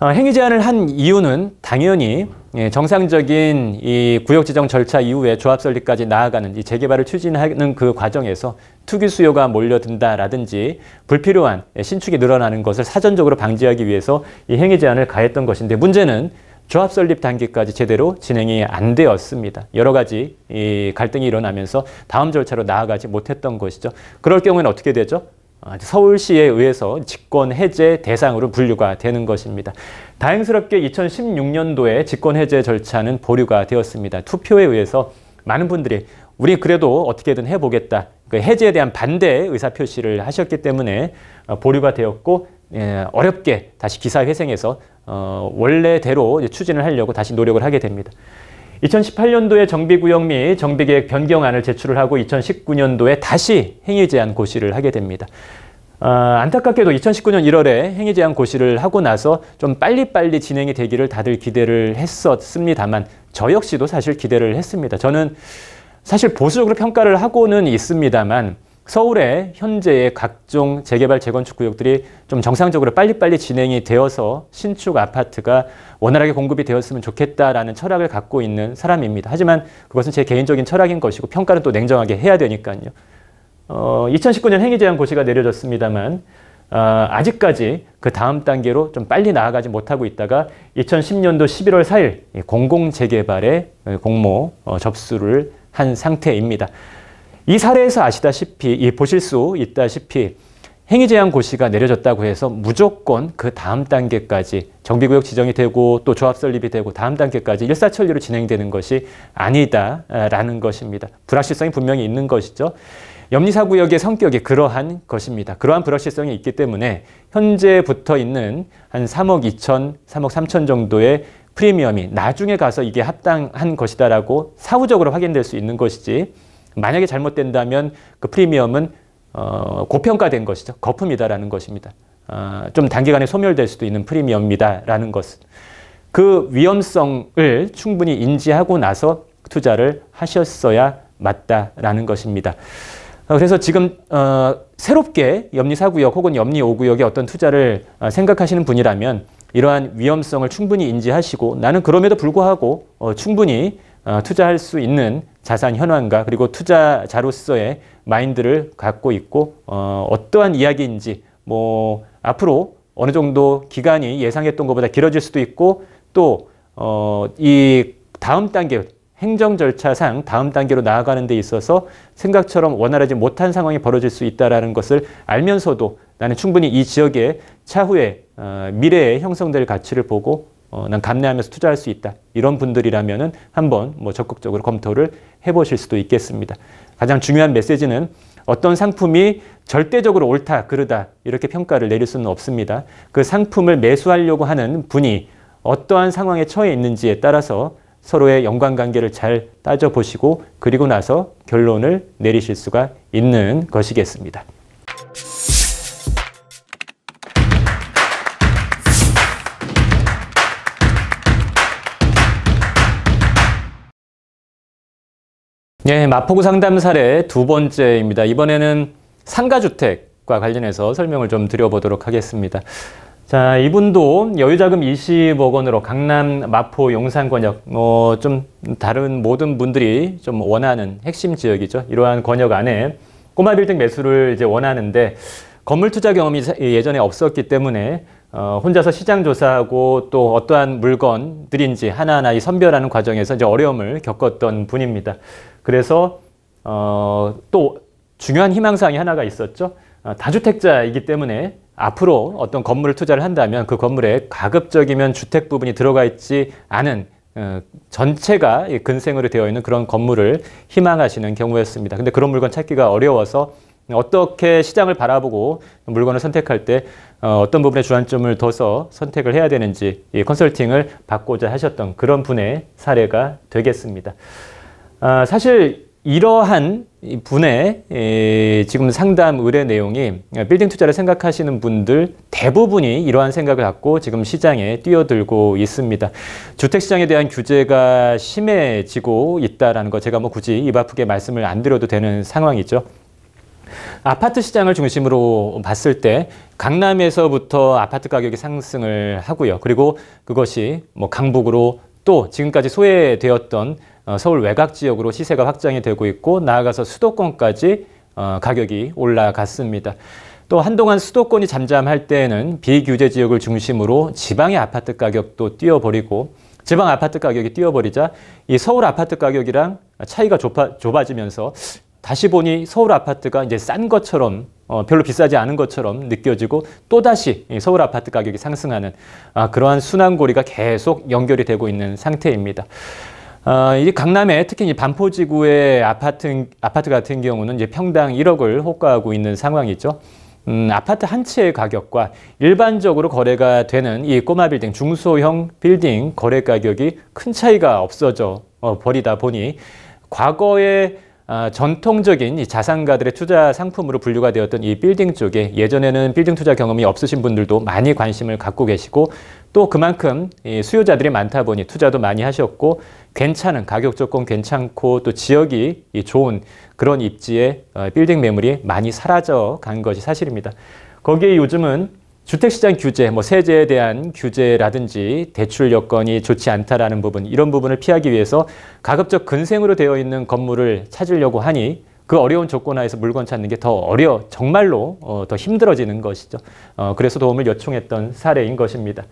어, 행위 제한을 한 이유는 당연히 예, 정상적인 이 구역 지정 절차 이후에 조합 설립까지 나아가는 이 재개발을 추진하는 그 과정에서 투기 수요가 몰려든다라든지 불필요한 신축이 늘어나는 것을 사전적으로 방지하기 위해서 이 행위 제한을 가했던 것인데 문제는 조합 설립 단계까지 제대로 진행이 안 되었습니다. 여러 가지 이 갈등이 일어나면서 다음 절차로 나아가지 못했던 것이죠. 그럴 경우에는 어떻게 되죠? 아, 서울시에 의해서 직권 해제 대상으로 분류가 되는 것입니다. 다행스럽게 2016년도에 직권 해제 절차는 보류가 되었습니다. 투표에 의해서 많은 분들이 우리 그래도 어떻게든 해보겠다. 그 해제에 대한 반대 의사 표시를 하셨기 때문에 어, 보류가 되었고 예, 어렵게 다시 기사회생해서 어, 원래대로 추진을 하려고 다시 노력을 하게 됩니다. 2018년도에 정비구역 및 정비계획 변경안을 제출을 하고 2019년도에 다시 행위제한 고시를 하게 됩니다. 어, 안타깝게도 2019년 1월에 행위제한 고시를 하고 나서 좀 빨리빨리 진행이 되기를 다들 기대를 했었습니다만 저 역시도 사실 기대를 했습니다. 저는 사실 보수적으로 평가를 하고는 있습니다만 서울의 현재의 각종 재개발 재건축 구역들이 좀 정상적으로 빨리빨리 진행이 되어서 신축 아파트가 원활하게 공급이 되었으면 좋겠다라는 철학을 갖고 있는 사람입니다. 하지만 그것은 제 개인적인 철학인 것이고 평가는 또 냉정하게 해야 되니까요. 어, 2019년 행위제한 고시가 내려졌습니다만 어, 아직까지 그 다음 단계로 좀 빨리 나아가지 못하고 있다가 2010년도 11월 4일 공공재개발의 공모 어, 접수를 한 상태입니다. 이 사례에서 아시다시피 이 보실 수 있다시피 행위 제한 고시가 내려졌다고 해서 무조건 그 다음 단계까지 정비구역 지정이 되고 또 조합 설립이 되고 다음 단계까지 일사천리로 진행되는 것이 아니다라는 것입니다. 불확실성이 분명히 있는 것이죠. 염리사구역의 성격이 그러한 것입니다. 그러한 불확실성이 있기 때문에 현재 붙어 있는 한 3억 2천, 3억 3천 정도의 프리미엄이 나중에 가서 이게 합당한 것이다라고 사후적으로 확인될 수 있는 것이지 만약에 잘못된다면 그 프리미엄은 어, 고평가된 것이죠. 거품이다라는 것입니다. 어, 좀 단기간에 소멸될 수도 있는 프리미엄이다라는 것은 그 위험성을 충분히 인지하고 나서 투자를 하셨어야 맞다라는 것입니다. 어, 그래서 지금 어, 새롭게 염리 사구역 혹은 염리 오구역에 어떤 투자를 어, 생각하시는 분이라면 이러한 위험성을 충분히 인지하시고 나는 그럼에도 불구하고 어, 충분히 어, 투자할 수 있는 자산 현황과 그리고 투자자로서의 마인드를 갖고 있고 어, 떠한 이야기인지 뭐 앞으로 어느 정도 기간이 예상했던 것보다 길어질 수도 있고 또 어, 이 다음 단계 행정 절차상 다음 단계로 나아가는 데 있어서 생각처럼 원활하지 못한 상황이 벌어질 수 있다라는 것을 알면서도 나는 충분히 이 지역의 차후에 어, 미래에 형성될 가치를 보고 어, 난 감내하면서 투자할 수 있다. 이런 분들이라면은 한번 뭐 적극적으로 검토를 해보실 수도 있겠습니다. 가장 중요한 메시지는 어떤 상품이 절대적으로 옳다, 그르다 이렇게 평가를 내릴 수는 없습니다. 그 상품을 매수하려고 하는 분이 어떠한 상황에 처해 있는지에 따라서 서로의 연관관계를 잘 따져보시고 그리고 나서 결론을 내리실 수가 있는 것이겠습니다. 예, 마포구 상담 사례 두 번째입니다. 이번에는 상가주택과 관련해서 설명을 좀 드려보도록 하겠습니다. 자, 이분도 여유자금 20억 원으로 강남 마포 용산권역, 어, 좀 다른 모든 분들이 좀 원하는 핵심 지역이죠. 이러한 권역 안에 꼬마 빌딩 매수를 이제 원하는데 건물 투자 경험이 예전에 없었기 때문에 어, 혼자서 시장 조사하고 또 어떠한 물건들인지 하나하나 선별하는 과정에서 이제 어려움을 겪었던 분입니다. 그래서 어, 또 중요한 희망사항이 하나가 있었죠. 어, 다주택자이기 때문에 앞으로 어떤 건물을 투자를 한다면 그 건물에 가급적이면 주택 부분이 들어가 있지 않은 어, 전체가 근생으로 되어 있는 그런 건물을 희망하시는 경우였습니다. 근데 그런 물건 찾기가 어려워서 어떻게 시장을 바라보고 물건을 선택할 때 어, 떤 부분에 주안점을 둬서 선택을 해야 되는지 컨설팅을 받고자 하셨던 그런 분의 사례가 되겠습니다. 아, 사실 이러한 분의 지금 상담 의뢰 내용이 빌딩 투자를 생각하시는 분들 대부분이 이러한 생각을 갖고 지금 시장에 뛰어들고 있습니다. 주택시장에 대한 규제가 심해지고 있다는 거 제가 뭐 굳이 입 아프게 말씀을 안 드려도 되는 상황이죠. 아파트 시장을 중심으로 봤을 때 강남에서부터 아파트 가격이 상승을 하고요. 그리고 그것이 뭐 강북으로 또 지금까지 소외되었던 어, 서울 외곽 지역으로 시세가 확장이 되고 있고 나아가서 수도권까지 어, 가격이 올라갔습니다. 또 한동안 수도권이 잠잠할 때에는 비규제 지역을 중심으로 지방의 아파트 가격도 뛰어버리고 지방 아파트 가격이 뛰어버리자 이 서울 아파트 가격이랑 차이가 좁아, 좁아지면서 다시 보니 서울 아파트가 이제 싼 것처럼 어, 별로 비싸지 않은 것처럼 느껴지고 또다시 서울 아파트 가격이 상승하는 아, 그러한 순환고리가 계속 연결이 되고 있는 상태입니다. 어, 이 강남에 특히 이 반포지구의 아파트, 아파트 같은 경우는 이제 평당 1억을 호가하고 있는 상황이죠. 음, 아파트 한 채의 가격과 일반적으로 거래가 되는 이 꼬마 빌딩, 중소형 빌딩 거래 가격이 큰 차이가 없어져 어, 버리다 보니 과거에 아, 전통적인 자산가들의 투자 상품으로 분류가 되었던 이 빌딩 쪽에 예전에는 빌딩 투자 경험이 없으신 분들도 많이 관심을 갖고 계시고 또 그만큼 수요자들이 많다 보니 투자도 많이 하셨고 괜찮은 가격 조건 괜찮고 또 지역이 좋은 그런 입지에 어, 빌딩 매물이 많이 사라져 간 것이 사실입니다. 거기에 요즘은 주택시장 규제, 뭐 세제에 대한 규제라든지 대출 여건이 좋지 않다라는 부분, 이런 부분을 피하기 위해서 가급적 근생으로 되어 있는 건물을 찾으려고 하니 그 어려운 조건 하에서 물건 찾는 게 더 어려, 정말로 어, 더 힘들어지는 것이죠. 어, 그래서 도움을 요청했던 사례인 것입니다.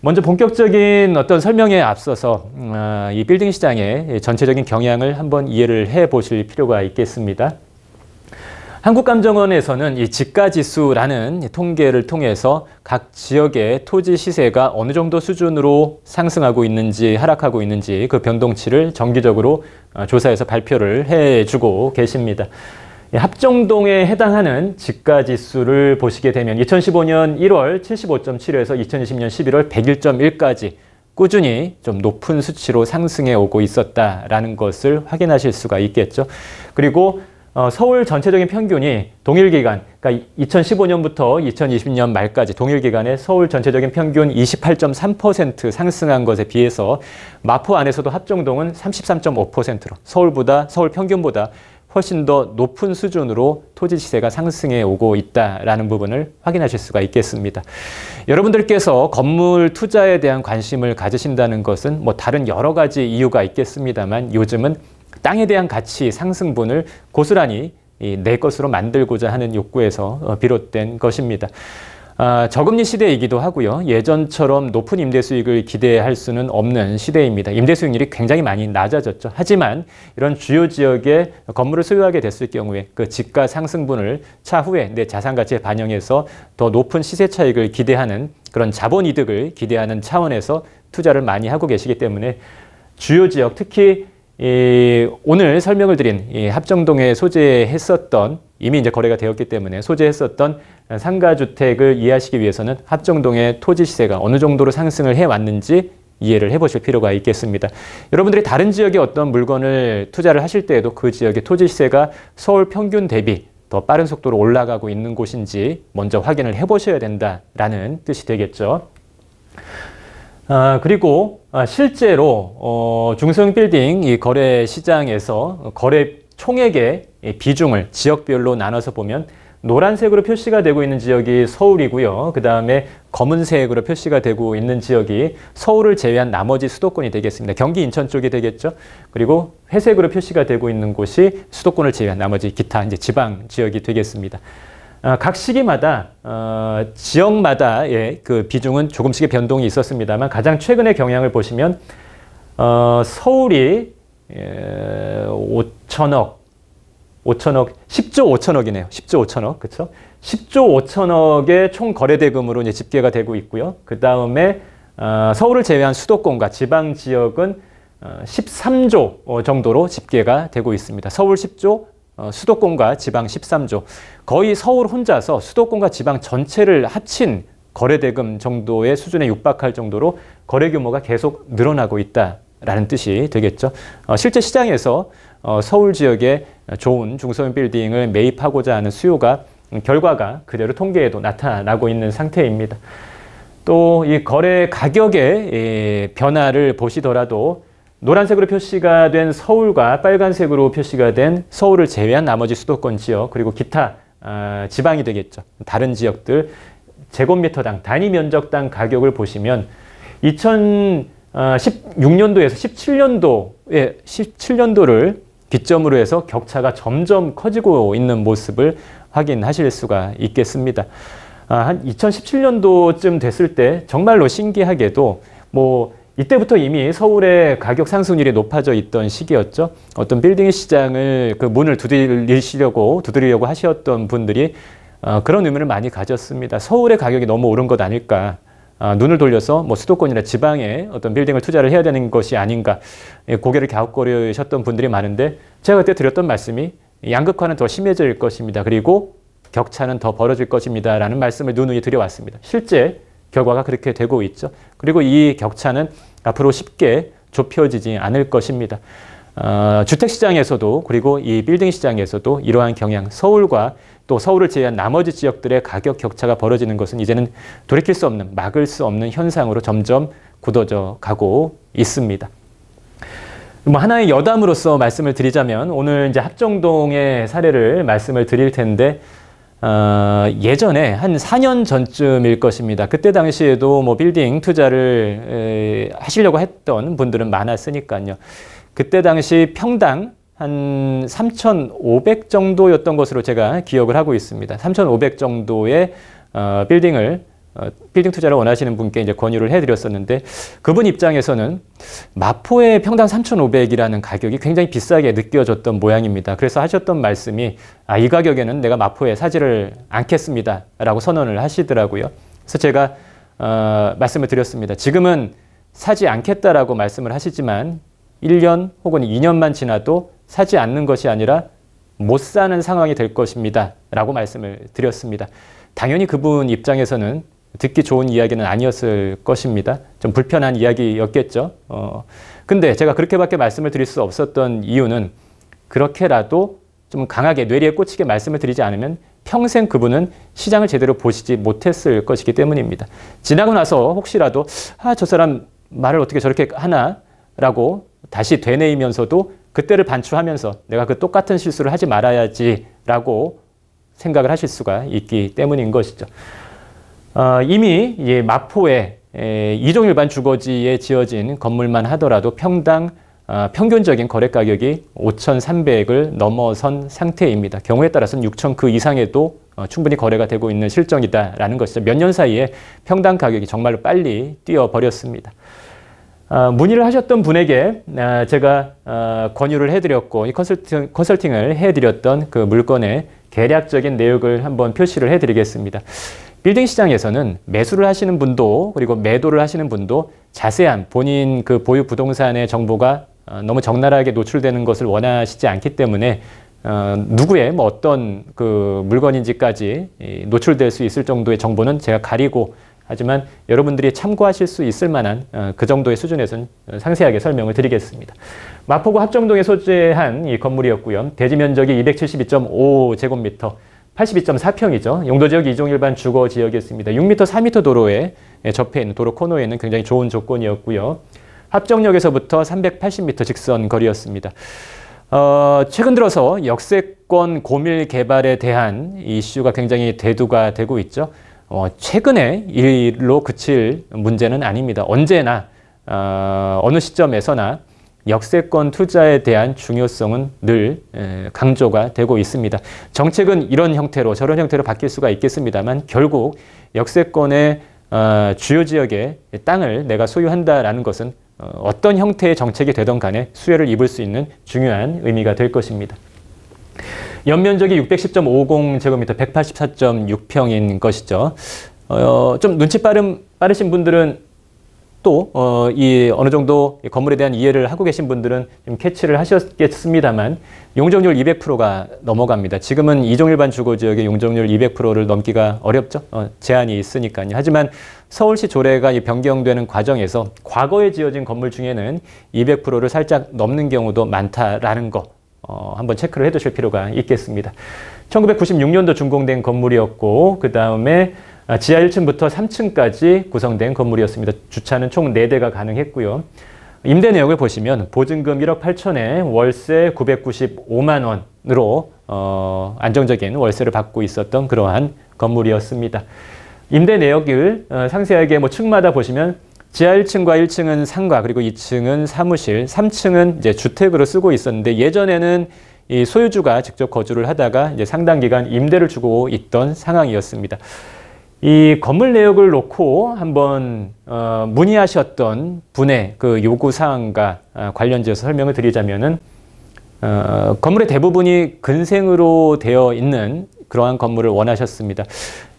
먼저 본격적인 어떤 설명에 앞서서 어, 이 빌딩 시장의 전체적인 경향을 한번 이해를 해 보실 필요가 있겠습니다. 한국감정원에서는 이 집가지수라는 통계를 통해서 각 지역의 토지 시세가 어느 정도 수준으로 상승하고 있는지 하락하고 있는지 그 변동치를 정기적으로 어, 조사해서 발표를 해주고 계십니다. 합정동에 해당하는 집가지수를 보시게 되면 2015년 1월 75.7에서 2020년 11월 101.1까지 꾸준히 좀 높은 수치로 상승해 오고 있었다라는 것을 확인하실 수가 있겠죠. 그리고 어, 서울 전체적인 평균이 동일 기간, 그러니까 2015년부터 2020년 말까지 동일 기간에 서울 전체적인 평균 28.3% 상승한 것에 비해서 마포 안에서도 합정동은 33.5%로 서울보다 서울 평균보다 훨씬 더 높은 수준으로 토지 시세가 상승해 오고 있다라는 부분을 확인하실 수가 있겠습니다. 여러분들께서 건물 투자에 대한 관심을 가지신다는 것은 뭐 다른 여러 가지 이유가 있겠습니다만 요즘은 땅에 대한 가치 상승분을 고스란히 내 것으로 만들고자 하는 욕구에서 어, 비롯된 것입니다. 아, 저금리 시대이기도 하고요. 예전처럼 높은 임대 수익을 기대할 수는 없는 시대입니다. 임대 수익률이 굉장히 많이 낮아졌죠. 하지만 이런 주요 지역에 건물을 소유하게 됐을 경우에 그 집가 상승분을 차후에 내 자산 가치에 반영해서 더 높은 시세 차익을 기대하는 그런 자본 이득을 기대하는 차원에서 투자를 많이 하고 계시기 때문에 주요 지역 특히 이 오늘 설명을 드린 이 합정동에 소재했었던 이미 이제 거래가 되었기 때문에 소재했었던 상가주택을 이해하시기 위해서는 합정동의 토지 시세가 어느 정도로 상승을 해왔는지 이해를 해보실 필요가 있겠습니다. 여러분들이 다른 지역에 어떤 물건을 투자를 하실 때에도 그 지역의 토지 시세가 서울 평균 대비 더 빠른 속도로 올라가고 있는 곳인지 먼저 확인을 해보셔야 된다라는 뜻이 되겠죠. 아, 그리고 아, 실제로 어, 중소형 빌딩 이 거래 시장에서 거래 총액의 비중을 지역별로 나눠서 보면 노란색으로 표시가 되고 있는 지역이 서울이고요. 그 다음에 검은색으로 표시가 되고 있는 지역이 서울을 제외한 나머지 수도권이 되겠습니다. 경기 인천 쪽이 되겠죠. 그리고 회색으로 표시가 되고 있는 곳이 수도권을 제외한 나머지 기타 이제 지방 지역이 되겠습니다. 어, 각 시기마다 어, 지역마다 예, 그 비중은 조금씩의 변동이 있었습니다만 가장 최근의 경향을 보시면 어, 서울이 예, 5천억, 5천억, 10조 5천억이네요. 10조 5천억, 그렇죠? 10조 5천억의 총 거래 대금으로 이제 집계가 되고 있고요. 그 다음에 어, 서울을 제외한 수도권과 지방 지역은 13조 어, 정도로 집계가 되고 있습니다. 서울 10조, 어, 수도권과 지방 13조. 거의 서울 혼자서 수도권과 지방 전체를 합친 거래대금 정도의 수준에 육박할 정도로 거래 규모가 계속 늘어나고 있다라는 뜻이 되겠죠. 어, 실제 시장에서 어, 서울 지역에 좋은 중소형 빌딩을 매입하고자 하는 수요가 음, 결과가 그대로 통계에도 나타나고 있는 상태입니다. 또 이 거래 가격의 예, 변화를 보시더라도 노란색으로 표시가 된 서울과 빨간색으로 표시가 된 서울을 제외한 나머지 수도권 지역 그리고 기타 어, 지방이 되겠죠. 다른 지역들 제곱미터당 단위 면적당 가격을 보시면 2016년도에서 아, 17년도에 17년도를 기점으로 해서 격차가 점점 커지고 있는 모습을 확인하실 수가 있겠습니다. 아, 한 2017년도쯤 됐을 때 정말로 신기하게도 뭐 이때부터 이미 서울의 가격 상승률이 높아져 있던 시기였죠. 어떤 빌딩 시장을 그 문을 두드리시려고 두드리려고 하셨던 분들이 어, 그런 의문을 많이 가졌습니다. 서울의 가격이 너무 오른 것 아닐까. 아, 눈을 돌려서 뭐 수도권이나 지방에 어떤 빌딩을 투자를 해야 되는 것이 아닌가 예, 고개를 갸웃거리셨던 분들이 많은데 제가 그때 드렸던 말씀이 양극화는 더 심해질 것입니다. 그리고 격차는 더 벌어질 것입니다. 라는 말씀을 누누이 드려왔습니다. 실제 결과가 그렇게 되고 있죠. 그리고 이 격차는 앞으로 쉽게 좁혀지지 않을 것입니다. 어, 주택시장에서도 그리고 이 빌딩 시장에서도 이러한 경향, 서울과 또 서울을 제외한 나머지 지역들의 가격 격차가 벌어지는 것은 이제는 돌이킬 수 없는, 막을 수 없는 현상으로 점점 굳어져 가고 있습니다. 뭐 하나의 여담으로서 말씀을 드리자면 오늘 이제 합정동의 사례를 말씀을 드릴 텐데 어, 예전에 한 4년 전쯤일 것입니다. 그때 당시에도 뭐 빌딩 투자를 에, 하시려고 했던 분들은 많았으니까요. 그때 당시 평당 한 3,500 정도였던 것으로 제가 기억을 하고 있습니다. 3,500 정도의 어, 빌딩을 어, 빌딩 투자를 원하시는 분께 이제 권유를 해드렸었는데 그분 입장에서는 마포의 평당 3,500이라는 가격이 굉장히 비싸게 느껴졌던 모양입니다. 그래서 하셨던 말씀이 아, 이 가격에는 내가 마포에 사지를 않겠습니다라고 선언을 하시더라고요. 그래서 제가 어, 말씀을 드렸습니다. 지금은 사지 않겠다라고 말씀을 하시지만 1년 혹은 2년만 지나도 사지 않는 것이 아니라 못 사는 상황이 될 것입니다. 라고 말씀을 드렸습니다. 당연히 그분 입장에서는 듣기 좋은 이야기는 아니었을 것입니다. 좀 불편한 이야기였겠죠. 어, 근데 제가 그렇게밖에 말씀을 드릴 수 없었던 이유는 그렇게라도 좀 강하게 뇌리에 꽂히게 말씀을 드리지 않으면 평생 그분은 시장을 제대로 보시지 못했을 것이기 때문입니다. 지나고 나서 혹시라도 아, 저 사람 말을 어떻게 저렇게 하나? 라고 다시 되뇌이면서도 그때를 반추하면서 내가 그 똑같은 실수를 하지 말아야지라고 생각을 하실 수가 있기 때문인 것이죠. 어, 이미 예, 마포에 에, 이종일반 주거지에 지어진 건물만 하더라도 평당 어, 평균적인 거래 가격이 5,300을 넘어선 상태입니다. 경우에 따라서는 6,000 그 이상에도 어, 충분히 거래가 되고 있는 실정이다라는 것이죠. 몇 년 사이에 평당 가격이 정말로 빨리 뛰어버렸습니다. 어, 문의를 하셨던 분에게 어, 제가 어, 권유를 해드렸고 이 컨설팅, 컨설팅을 해드렸던 그 물건의 개략적인 내역을 한번 표시를 해드리겠습니다. 빌딩 시장에서는 매수를 하시는 분도 그리고 매도를 하시는 분도 자세한 본인 그 보유 부동산의 정보가 어, 너무 적나라하게 노출되는 것을 원하시지 않기 때문에 어, 누구의 뭐 어떤 그 물건인지까지 노출될 수 있을 정도의 정보는 제가 가리고 하지만 여러분들이 참고하실 수 있을 만한 어, 그 정도의 수준에서는 상세하게 설명을 드리겠습니다. 마포구 합정동에 소재한 이 건물이었고요. 대지 면적이 272.5제곱미터, 82.4평이죠. 용도지역 이종일반 주거지역이었습니다. 6m, 4m 도로에 예, 접해 있는 도로 코너에는 굉장히 좋은 조건이었고요. 합정역에서부터 380m 직선 거리였습니다. 어, 최근 들어서 역세권 고밀 개발에 대한 이슈가 굉장히 대두가 되고 있죠. 어, 최근에 일로 그칠 문제는 아닙니다. 언제나 어, 어느 시점에서나 역세권 투자에 대한 중요성은 늘 강조가 되고 있습니다. 정책은 이런 형태로 저런 형태로 바뀔 수가 있겠습니다만 결국 역세권의 어, 주요 지역의 땅을 내가 소유한다라는 것은 어, 어떤 형태의 정책이 되던 간에 수혜를 입을 수 있는 중요한 의미가 될 것입니다. 연면적이 610.50제곱미터 184.6평인 것이죠. 어, 좀 눈치 빠름, 빠르신 분들은 또, 어, 이 어느 정도 건물에 대한 이해를 하고 계신 분들은 좀 캐치를 하셨겠습니다만, 용적률 200%가 넘어갑니다. 지금은 이종일 반 주거 지역의 용적률 200%를 넘기가 어렵죠. 어, 제한이 있으니까요. 하지만 서울시 조례가 변경되는 과정에서 과거에 지어진 건물 중에는 200%를 살짝 넘는 경우도 많다라는 거 어, 한번 체크를 해 두실 필요가 있겠습니다. 1996년도 준공된 건물이었고, 그 다음에 아, 지하 1층부터 3층까지 구성된 건물이었습니다. 주차는 총 4대가 가능했고요. 임대 내역을 보시면 보증금 1억 8천에 월세 995만 원으로 어, 안정적인 월세를 받고 있었던 그러한 건물이었습니다. 임대 내역을 어, 상세하게 뭐 층마다 보시면 지하 1층과 1층은 상가 그리고 2층은 사무실, 3층은 이제 주택으로 쓰고 있었는데 예전에는 이 소유주가 직접 거주를 하다가 이제 상당 기간 임대를 주고 있던 상황이었습니다. 이 건물 내역을 놓고 한번 어, 문의하셨던 분의 그 요구사항과 어, 관련지어서 설명을 드리자면은 어, 건물의 대부분이 근생으로 되어 있는 그러한 건물을 원하셨습니다.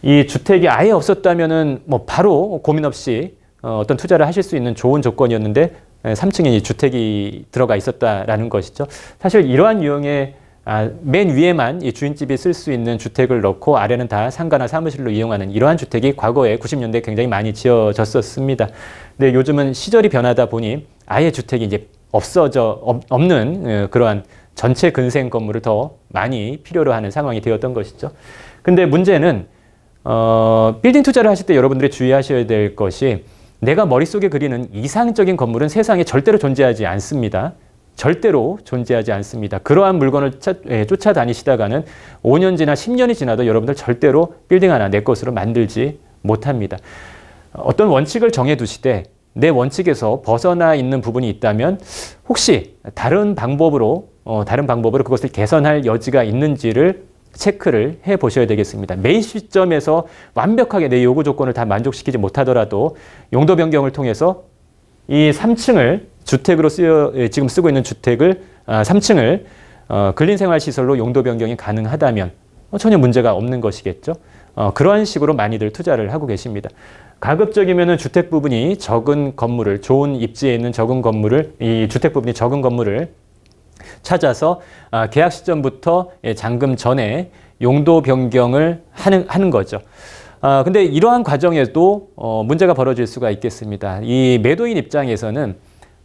이 주택이 아예 없었다면은 뭐 바로 고민 없이 어, 떤 투자를 하실 수 있는 좋은 조건이었는데 3층에 이 주택이 들어가 있었다라는 것이죠. 사실 이러한 유형의 아, 맨 위에만 이 주인집이 쓸 수 있는 주택을 넣고 아래는 다 상가나 사무실로 이용하는 이러한 주택이 과거에 90년대 굉장히 많이 지어졌었습니다. 근데 요즘은 시절이 변하다 보니 아예 주택이 이제 없어져 없는 예, 그러한 전체 근생 건물을 더 많이 필요로 하는 상황이 되었던 것이죠. 근데 문제는 어, 빌딩 투자를 하실 때 여러분들이 주의하셔야 될 것이 내가 머릿속에 그리는 이상적인 건물은 세상에 절대로 존재하지 않습니다. 절대로 존재하지 않습니다. 그러한 물건을 차, 예, 쫓아다니시다가는 5년 지나 10년이 지나도 여러분들 절대로 빌딩 하나 내 것으로 만들지 못합니다. 어떤 원칙을 정해두시되 내 원칙에서 벗어나 있는 부분이 있다면 혹시 다른 방법으로 어, 다른 방법으로 그것을 개선할 여지가 있는지를 체크를 해 보셔야 되겠습니다. 메인 시점에서 완벽하게 내 요구 조건을 다 만족시키지 못하더라도 용도 변경을 통해서 이 3층을 주택으로 쓰여 예, 지금 쓰고 있는 주택을 3층을 아, 어, 근린생활시설로 용도 변경이 가능하다면 어, 전혀 문제가 없는 것이겠죠. 어, 그러한 식으로 많이들 투자를 하고 계십니다. 가급적이면 주택 부분이 적은 건물을 좋은 입지에 있는 적은 건물을 이 주택 부분이 적은 건물을 찾아서 아, 계약 시점부터 예, 잔금 전에 용도 변경을 하는, 하는 거죠. 아, 근데 이러한 과정에도 문제가 벌어질 수가 있겠습니다. 이 매도인 입장에서는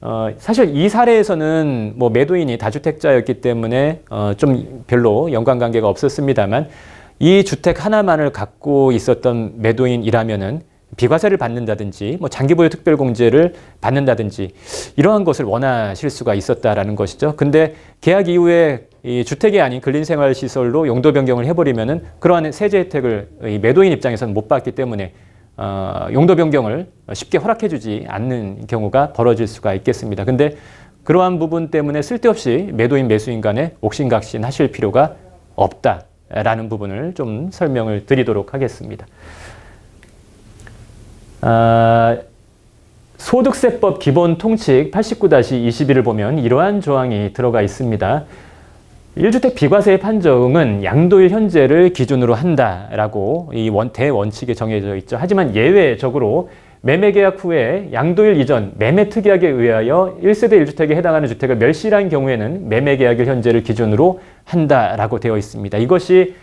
어, 사실 이 사례에서는 뭐 매도인이 다주택자였기 때문에 어, 좀 별로 연관관계가 없었습니다만 이 주택 하나만을 갖고 있었던 매도인이라면은 비과세를 받는다든지 뭐 장기보유 특별공제를 받는다든지 이러한 것을 원하실 수가 있었다라는 것이죠. 근데 계약 이후에 이 주택이 아닌 근린생활시설로 용도 변경을 해버리면은 그러한 세제 혜택을 이 매도인 입장에서는 못 받기 때문에 어, 용도 변경을 쉽게 허락해 주지 않는 경우가 벌어질 수가 있겠습니다. 근데 그러한 부분 때문에 쓸데없이 매도인 매수인 간에 옥신각신 하실 필요가 없다라는 부분을 좀 설명을 드리도록 하겠습니다. 아, 소득세법 기본 통칙 89-21을 보면 이러한 조항이 들어가 있습니다. 1주택 비과세 판정은 양도일 현재를 기준으로 한다라고 이 원, 대원칙에 정해져 있죠. 하지만 예외적으로 매매 계약 후에 양도일 이전 매매 특약에 의하여 1세대 1주택에 해당하는 주택을 멸실한 경우에는 매매 계약일 현재를 기준으로 한다라고 되어 있습니다. 이것이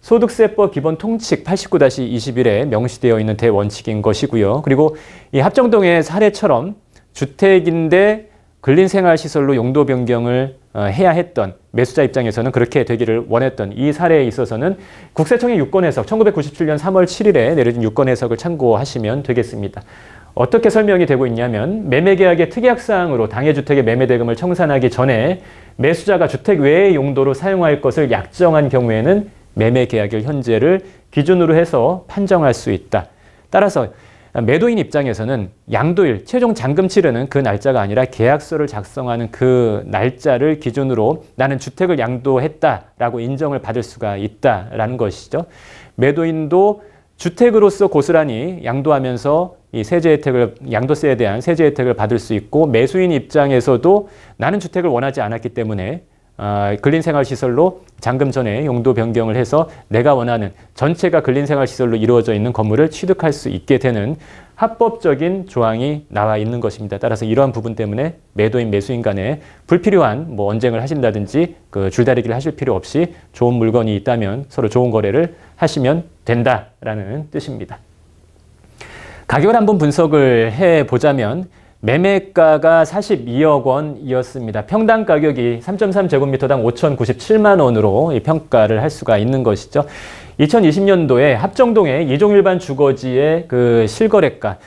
소득세법 기본 통칙 89-21에 명시되어 있는 대원칙인 것이고요. 그리고 이 합정동의 사례처럼 주택인데 근린생활시설로 용도 변경을 어, 해야 했던 매수자 입장에서는 그렇게 되기를 원했던 이 사례에 있어서는 국세청의 유권 해석 1997년 3월 7일에 내려진 유권 해석을 참고하시면 되겠습니다. 어떻게 설명이 되고 있냐면 매매계약의 특약사항으로 당해주택의 매매대금을 청산하기 전에 매수자가 주택 외의 용도로 사용할 것을 약정한 경우에는 매매계약일 현재를 기준으로 해서 판정할 수 있다. 따라서 매도인 입장에서는 양도일, 최종 잔금 치르는 그 날짜가 아니라 계약서를 작성하는 그 날짜를 기준으로 나는 주택을 양도했다라고 인정을 받을 수가 있다라는 것이죠. 매도인도 주택으로서 고스란히 양도하면서 이 세제 혜택을 양도세에 대한 세제 혜택을 받을 수 있고 매수인 입장에서도 나는 주택을 원하지 않았기 때문에 아, 근린생활시설로 잠금 전에 용도 변경을 해서 내가 원하는 전체가 근린생활시설로 이루어져 있는 건물을 취득할 수 있게 되는 합법적인 조항이 나와 있는 것입니다. 따라서 이러한 부분 때문에 매도인 매수인 간에 불필요한 뭐 언쟁을 하신다든지 그 줄다리기를 하실 필요 없이 좋은 물건이 있다면 서로 좋은 거래를 하시면 된다라는 뜻입니다. 가격을 한번 분석을 해보자면 매매가가 42억 원이었습니다. 평당 가격이 3.3제곱미터당 5,097만 원으로 평가를 할 수가 있는 것이죠. 2020년도에 합정동의 이종일반 주거지의 그 실거래가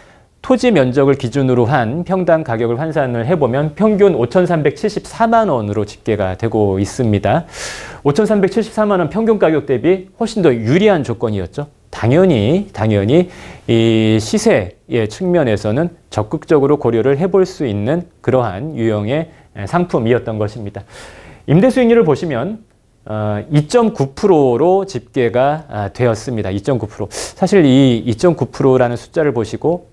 토지 면적을 기준으로 한 평당 가격을 환산을 해보면 평균 5,374만 원으로 집계가 되고 있습니다. 5,374만 원 평균 가격 대비 훨씬 더 유리한 조건이었죠. 당연히 당연히 이 시세의 측면에서는 적극적으로 고려를 해볼 수 있는 그러한 유형의 상품이었던 것입니다. 임대 수익률을 보시면 2.9%로 어, 집계가 아, 되었습니다. 2.9%. 사실 이 2.9%라는 숫자를 보시고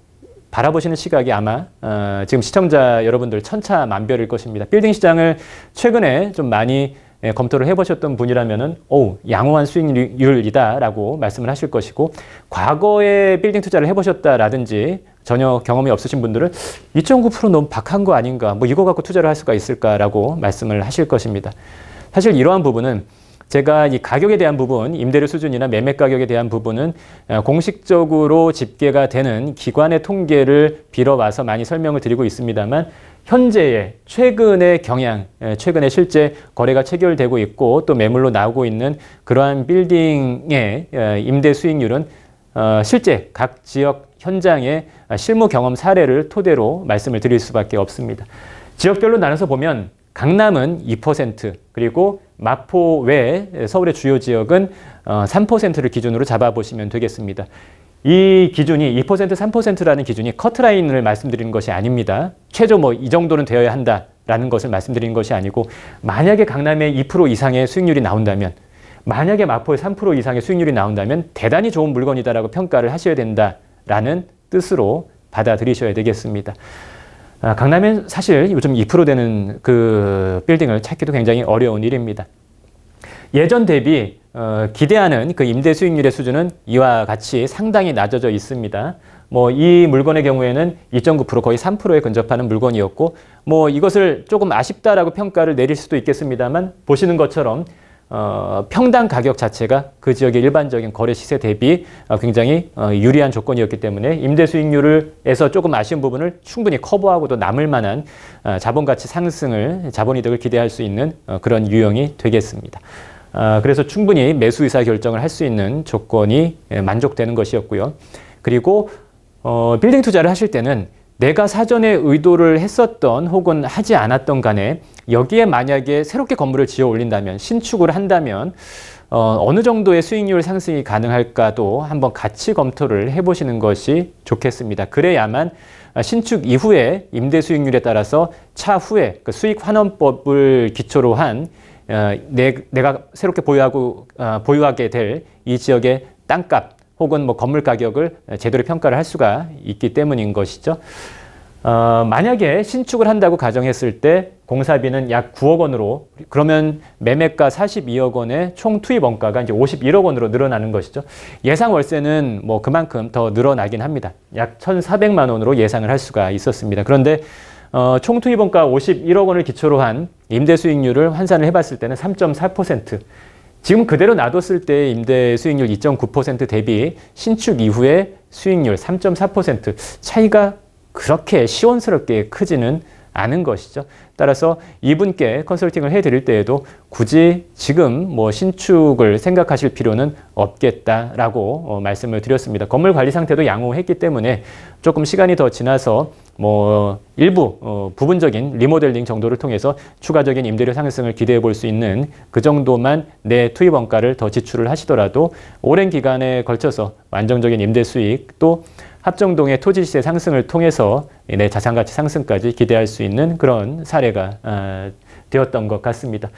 바라보시는 시각이 아마 어, 지금 시청자 여러분들 천차만별일 것입니다. 빌딩 시장을 최근에 좀 많이 예, 검토를 해보셨던 분이라면은 오 양호한 수익률이다라고 말씀을 하실 것이고 과거에 빌딩 투자를 해보셨다라든지 전혀 경험이 없으신 분들은 2.9% 너무 박한 거 아닌가 뭐 이거 갖고 투자를 할 수가 있을까라고 말씀을 하실 것입니다. 사실 이러한 부분은 제가 이 가격에 대한 부분, 임대료 수준이나 매매 가격에 대한 부분은 어, 공식적으로 집계가 되는 기관의 통계를 빌어와서 많이 설명을 드리고 있습니다만 현재의 최근의 경향, 예, 최근에 실제 거래가 체결되고 있고 또 매물로 나오고 있는 그러한 빌딩의 예, 임대 수익률은 어, 실제 각 지역 현장의 실무 경험 사례를 토대로 말씀을 드릴 수밖에 없습니다. 지역별로 나눠서 보면 강남은 2% 그리고 마포 외 서울의 주요 지역은 3%를 어, 기준으로 잡아보시면 되겠습니다. 이 기준이 2% 3%라는 기준이 커트라인을 말씀드리는 것이 아닙니다. 최저 뭐 이 정도는 되어야 한다라는 것을 말씀드리는 것이 아니고 만약에 강남에 2% 이상의 수익률이 나온다면 만약에 마포에 3% 이상의 수익률이 나온다면 대단히 좋은 물건이다라고 평가를 하셔야 된다라는 뜻으로 받아들이셔야 되겠습니다. 아, 강남엔 사실 요즘 2% 되는 그 빌딩을 찾기도 굉장히 어려운 일입니다. 예전 대비 어, 기대하는 그 임대 수익률의 수준은 이와 같이 상당히 낮아져 있습니다. 뭐 이 물건의 경우에는 2.9% 거의 3%에 근접하는 물건이었고 뭐 이것을 조금 아쉽다라고 평가를 내릴 수도 있겠습니다만 보시는 것처럼 어, 평당 가격 자체가 그 지역의 일반적인 거래 시세 대비 어, 굉장히 어, 유리한 조건이었기 때문에 임대 수익률에서 조금 아쉬운 부분을 충분히 커버하고도 남을 만한 어, 자본 가치 상승을 자본 이득을 기대할 수 있는 어, 그런 유형이 되겠습니다. 아, 그래서 충분히 매수 의사 결정을 할 수 있는 조건이 예, 만족되는 것이었고요. 그리고 어, 빌딩 투자를 하실 때는 내가 사전에 의도를 했었던 혹은 하지 않았던 간에 여기에 만약에 새롭게 건물을 지어 올린다면 신축을 한다면 어, 느 정도의 수익률 상승이 가능할까도 한번 같이 검토를 해보시는 것이 좋겠습니다. 그래야만 아, 신축 이후에 임대 수익률에 따라서 차후에 그 수익 환원법을 기초로 한 어, 내, 내가 새롭게 보유하고 어, 보유하게 될 이 지역의 땅값 혹은 뭐 건물 가격을 제대로 평가를 할 수가 있기 때문인 것이죠. 어, 만약에 신축을 한다고 가정했을 때 공사비는 약 9억 원으로 그러면 매매가 42억 원에 총 투입 원가가 이제 51억 원으로 늘어나는 것이죠. 예상 월세는 뭐 그만큼 더 늘어나긴 합니다. 약 1,400만 원으로 예상을 할 수가 있었습니다. 그런데 어, 총 투입원가 51억 원을 기초로 한 임대 수익률을 환산을 해봤을 때는 3.4%. 지금 그대로 놔뒀을 때 임대 수익률 2.9% 대비 신축 이후의 수익률 3.4% 차이가 그렇게 시원스럽게 크지는 않은 것이죠. 따라서 이분께 컨설팅을 해드릴 때에도 굳이 지금 뭐 신축을 생각하실 필요는 없겠다라고 어, 말씀을 드렸습니다. 건물 관리 상태도 양호했기 때문에 조금 시간이 더 지나서 뭐 일부 어, 부분적인 리모델링 정도를 통해서 추가적인 임대료 상승을 기대해 볼 수 있는 그 정도만 내 투입 원가를 더 지출을 하시더라도 오랜 기간에 걸쳐서 안정적인 임대 수익 또 합정동의 토지 시세 상승을 통해서 내 자산 가치 상승까지 기대할 수 있는 그런 사례가 아, 되었던 것 같습니다.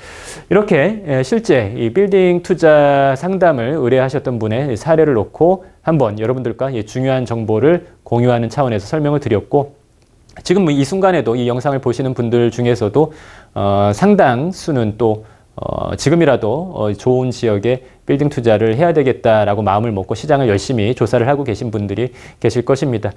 이렇게 예, 실제 이 빌딩 투자 상담을 의뢰하셨던 분의 사례를 놓고 한번 여러분들과 중요한 정보를 공유하는 차원에서 설명을 드렸고 지금 뭐이 순간에도 이 영상을 보시는 분들 중에서도 어, 상당수는 또 어, 지금이라도 어, 좋은 지역에 빌딩 투자를 해야 되겠다라고 마음을 먹고 시장을 열심히 조사를 하고 계신 분들이 계실 것입니다.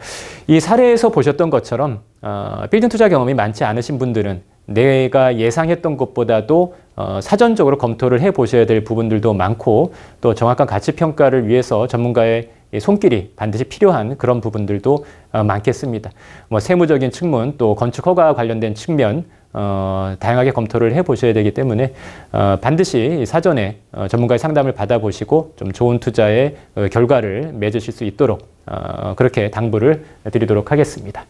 이 사례에서 보셨던 것처럼 어, 빌딩 투자 경험이 많지 않으신 분들은 내가 예상했던 것보다도 어, 사전적으로 검토를 해보셔야 될 부분들도 많고 또 정확한 가치평가를 위해서 전문가의 손길이 반드시 필요한 그런 부분들도 어, 많겠습니다. 뭐 세무적인 측면 또 건축 허가 관련된 측면 어, 다양하게 검토를 해 보셔야 되기 때문에 어, 반드시 사전에 어, 전문가의 상담을 받아보시고 좀 좋은 투자의 어, 결과를 맺으실 수 있도록 어, 그렇게 당부를 드리도록 하겠습니다.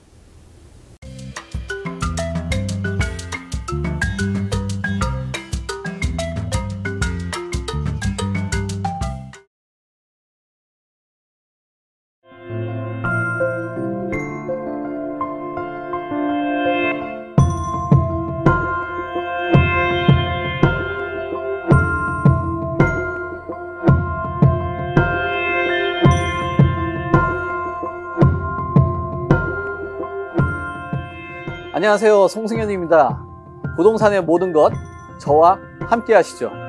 안녕하세요. 송승현입니다. 부동산의 모든 것 저와 함께 하시죠.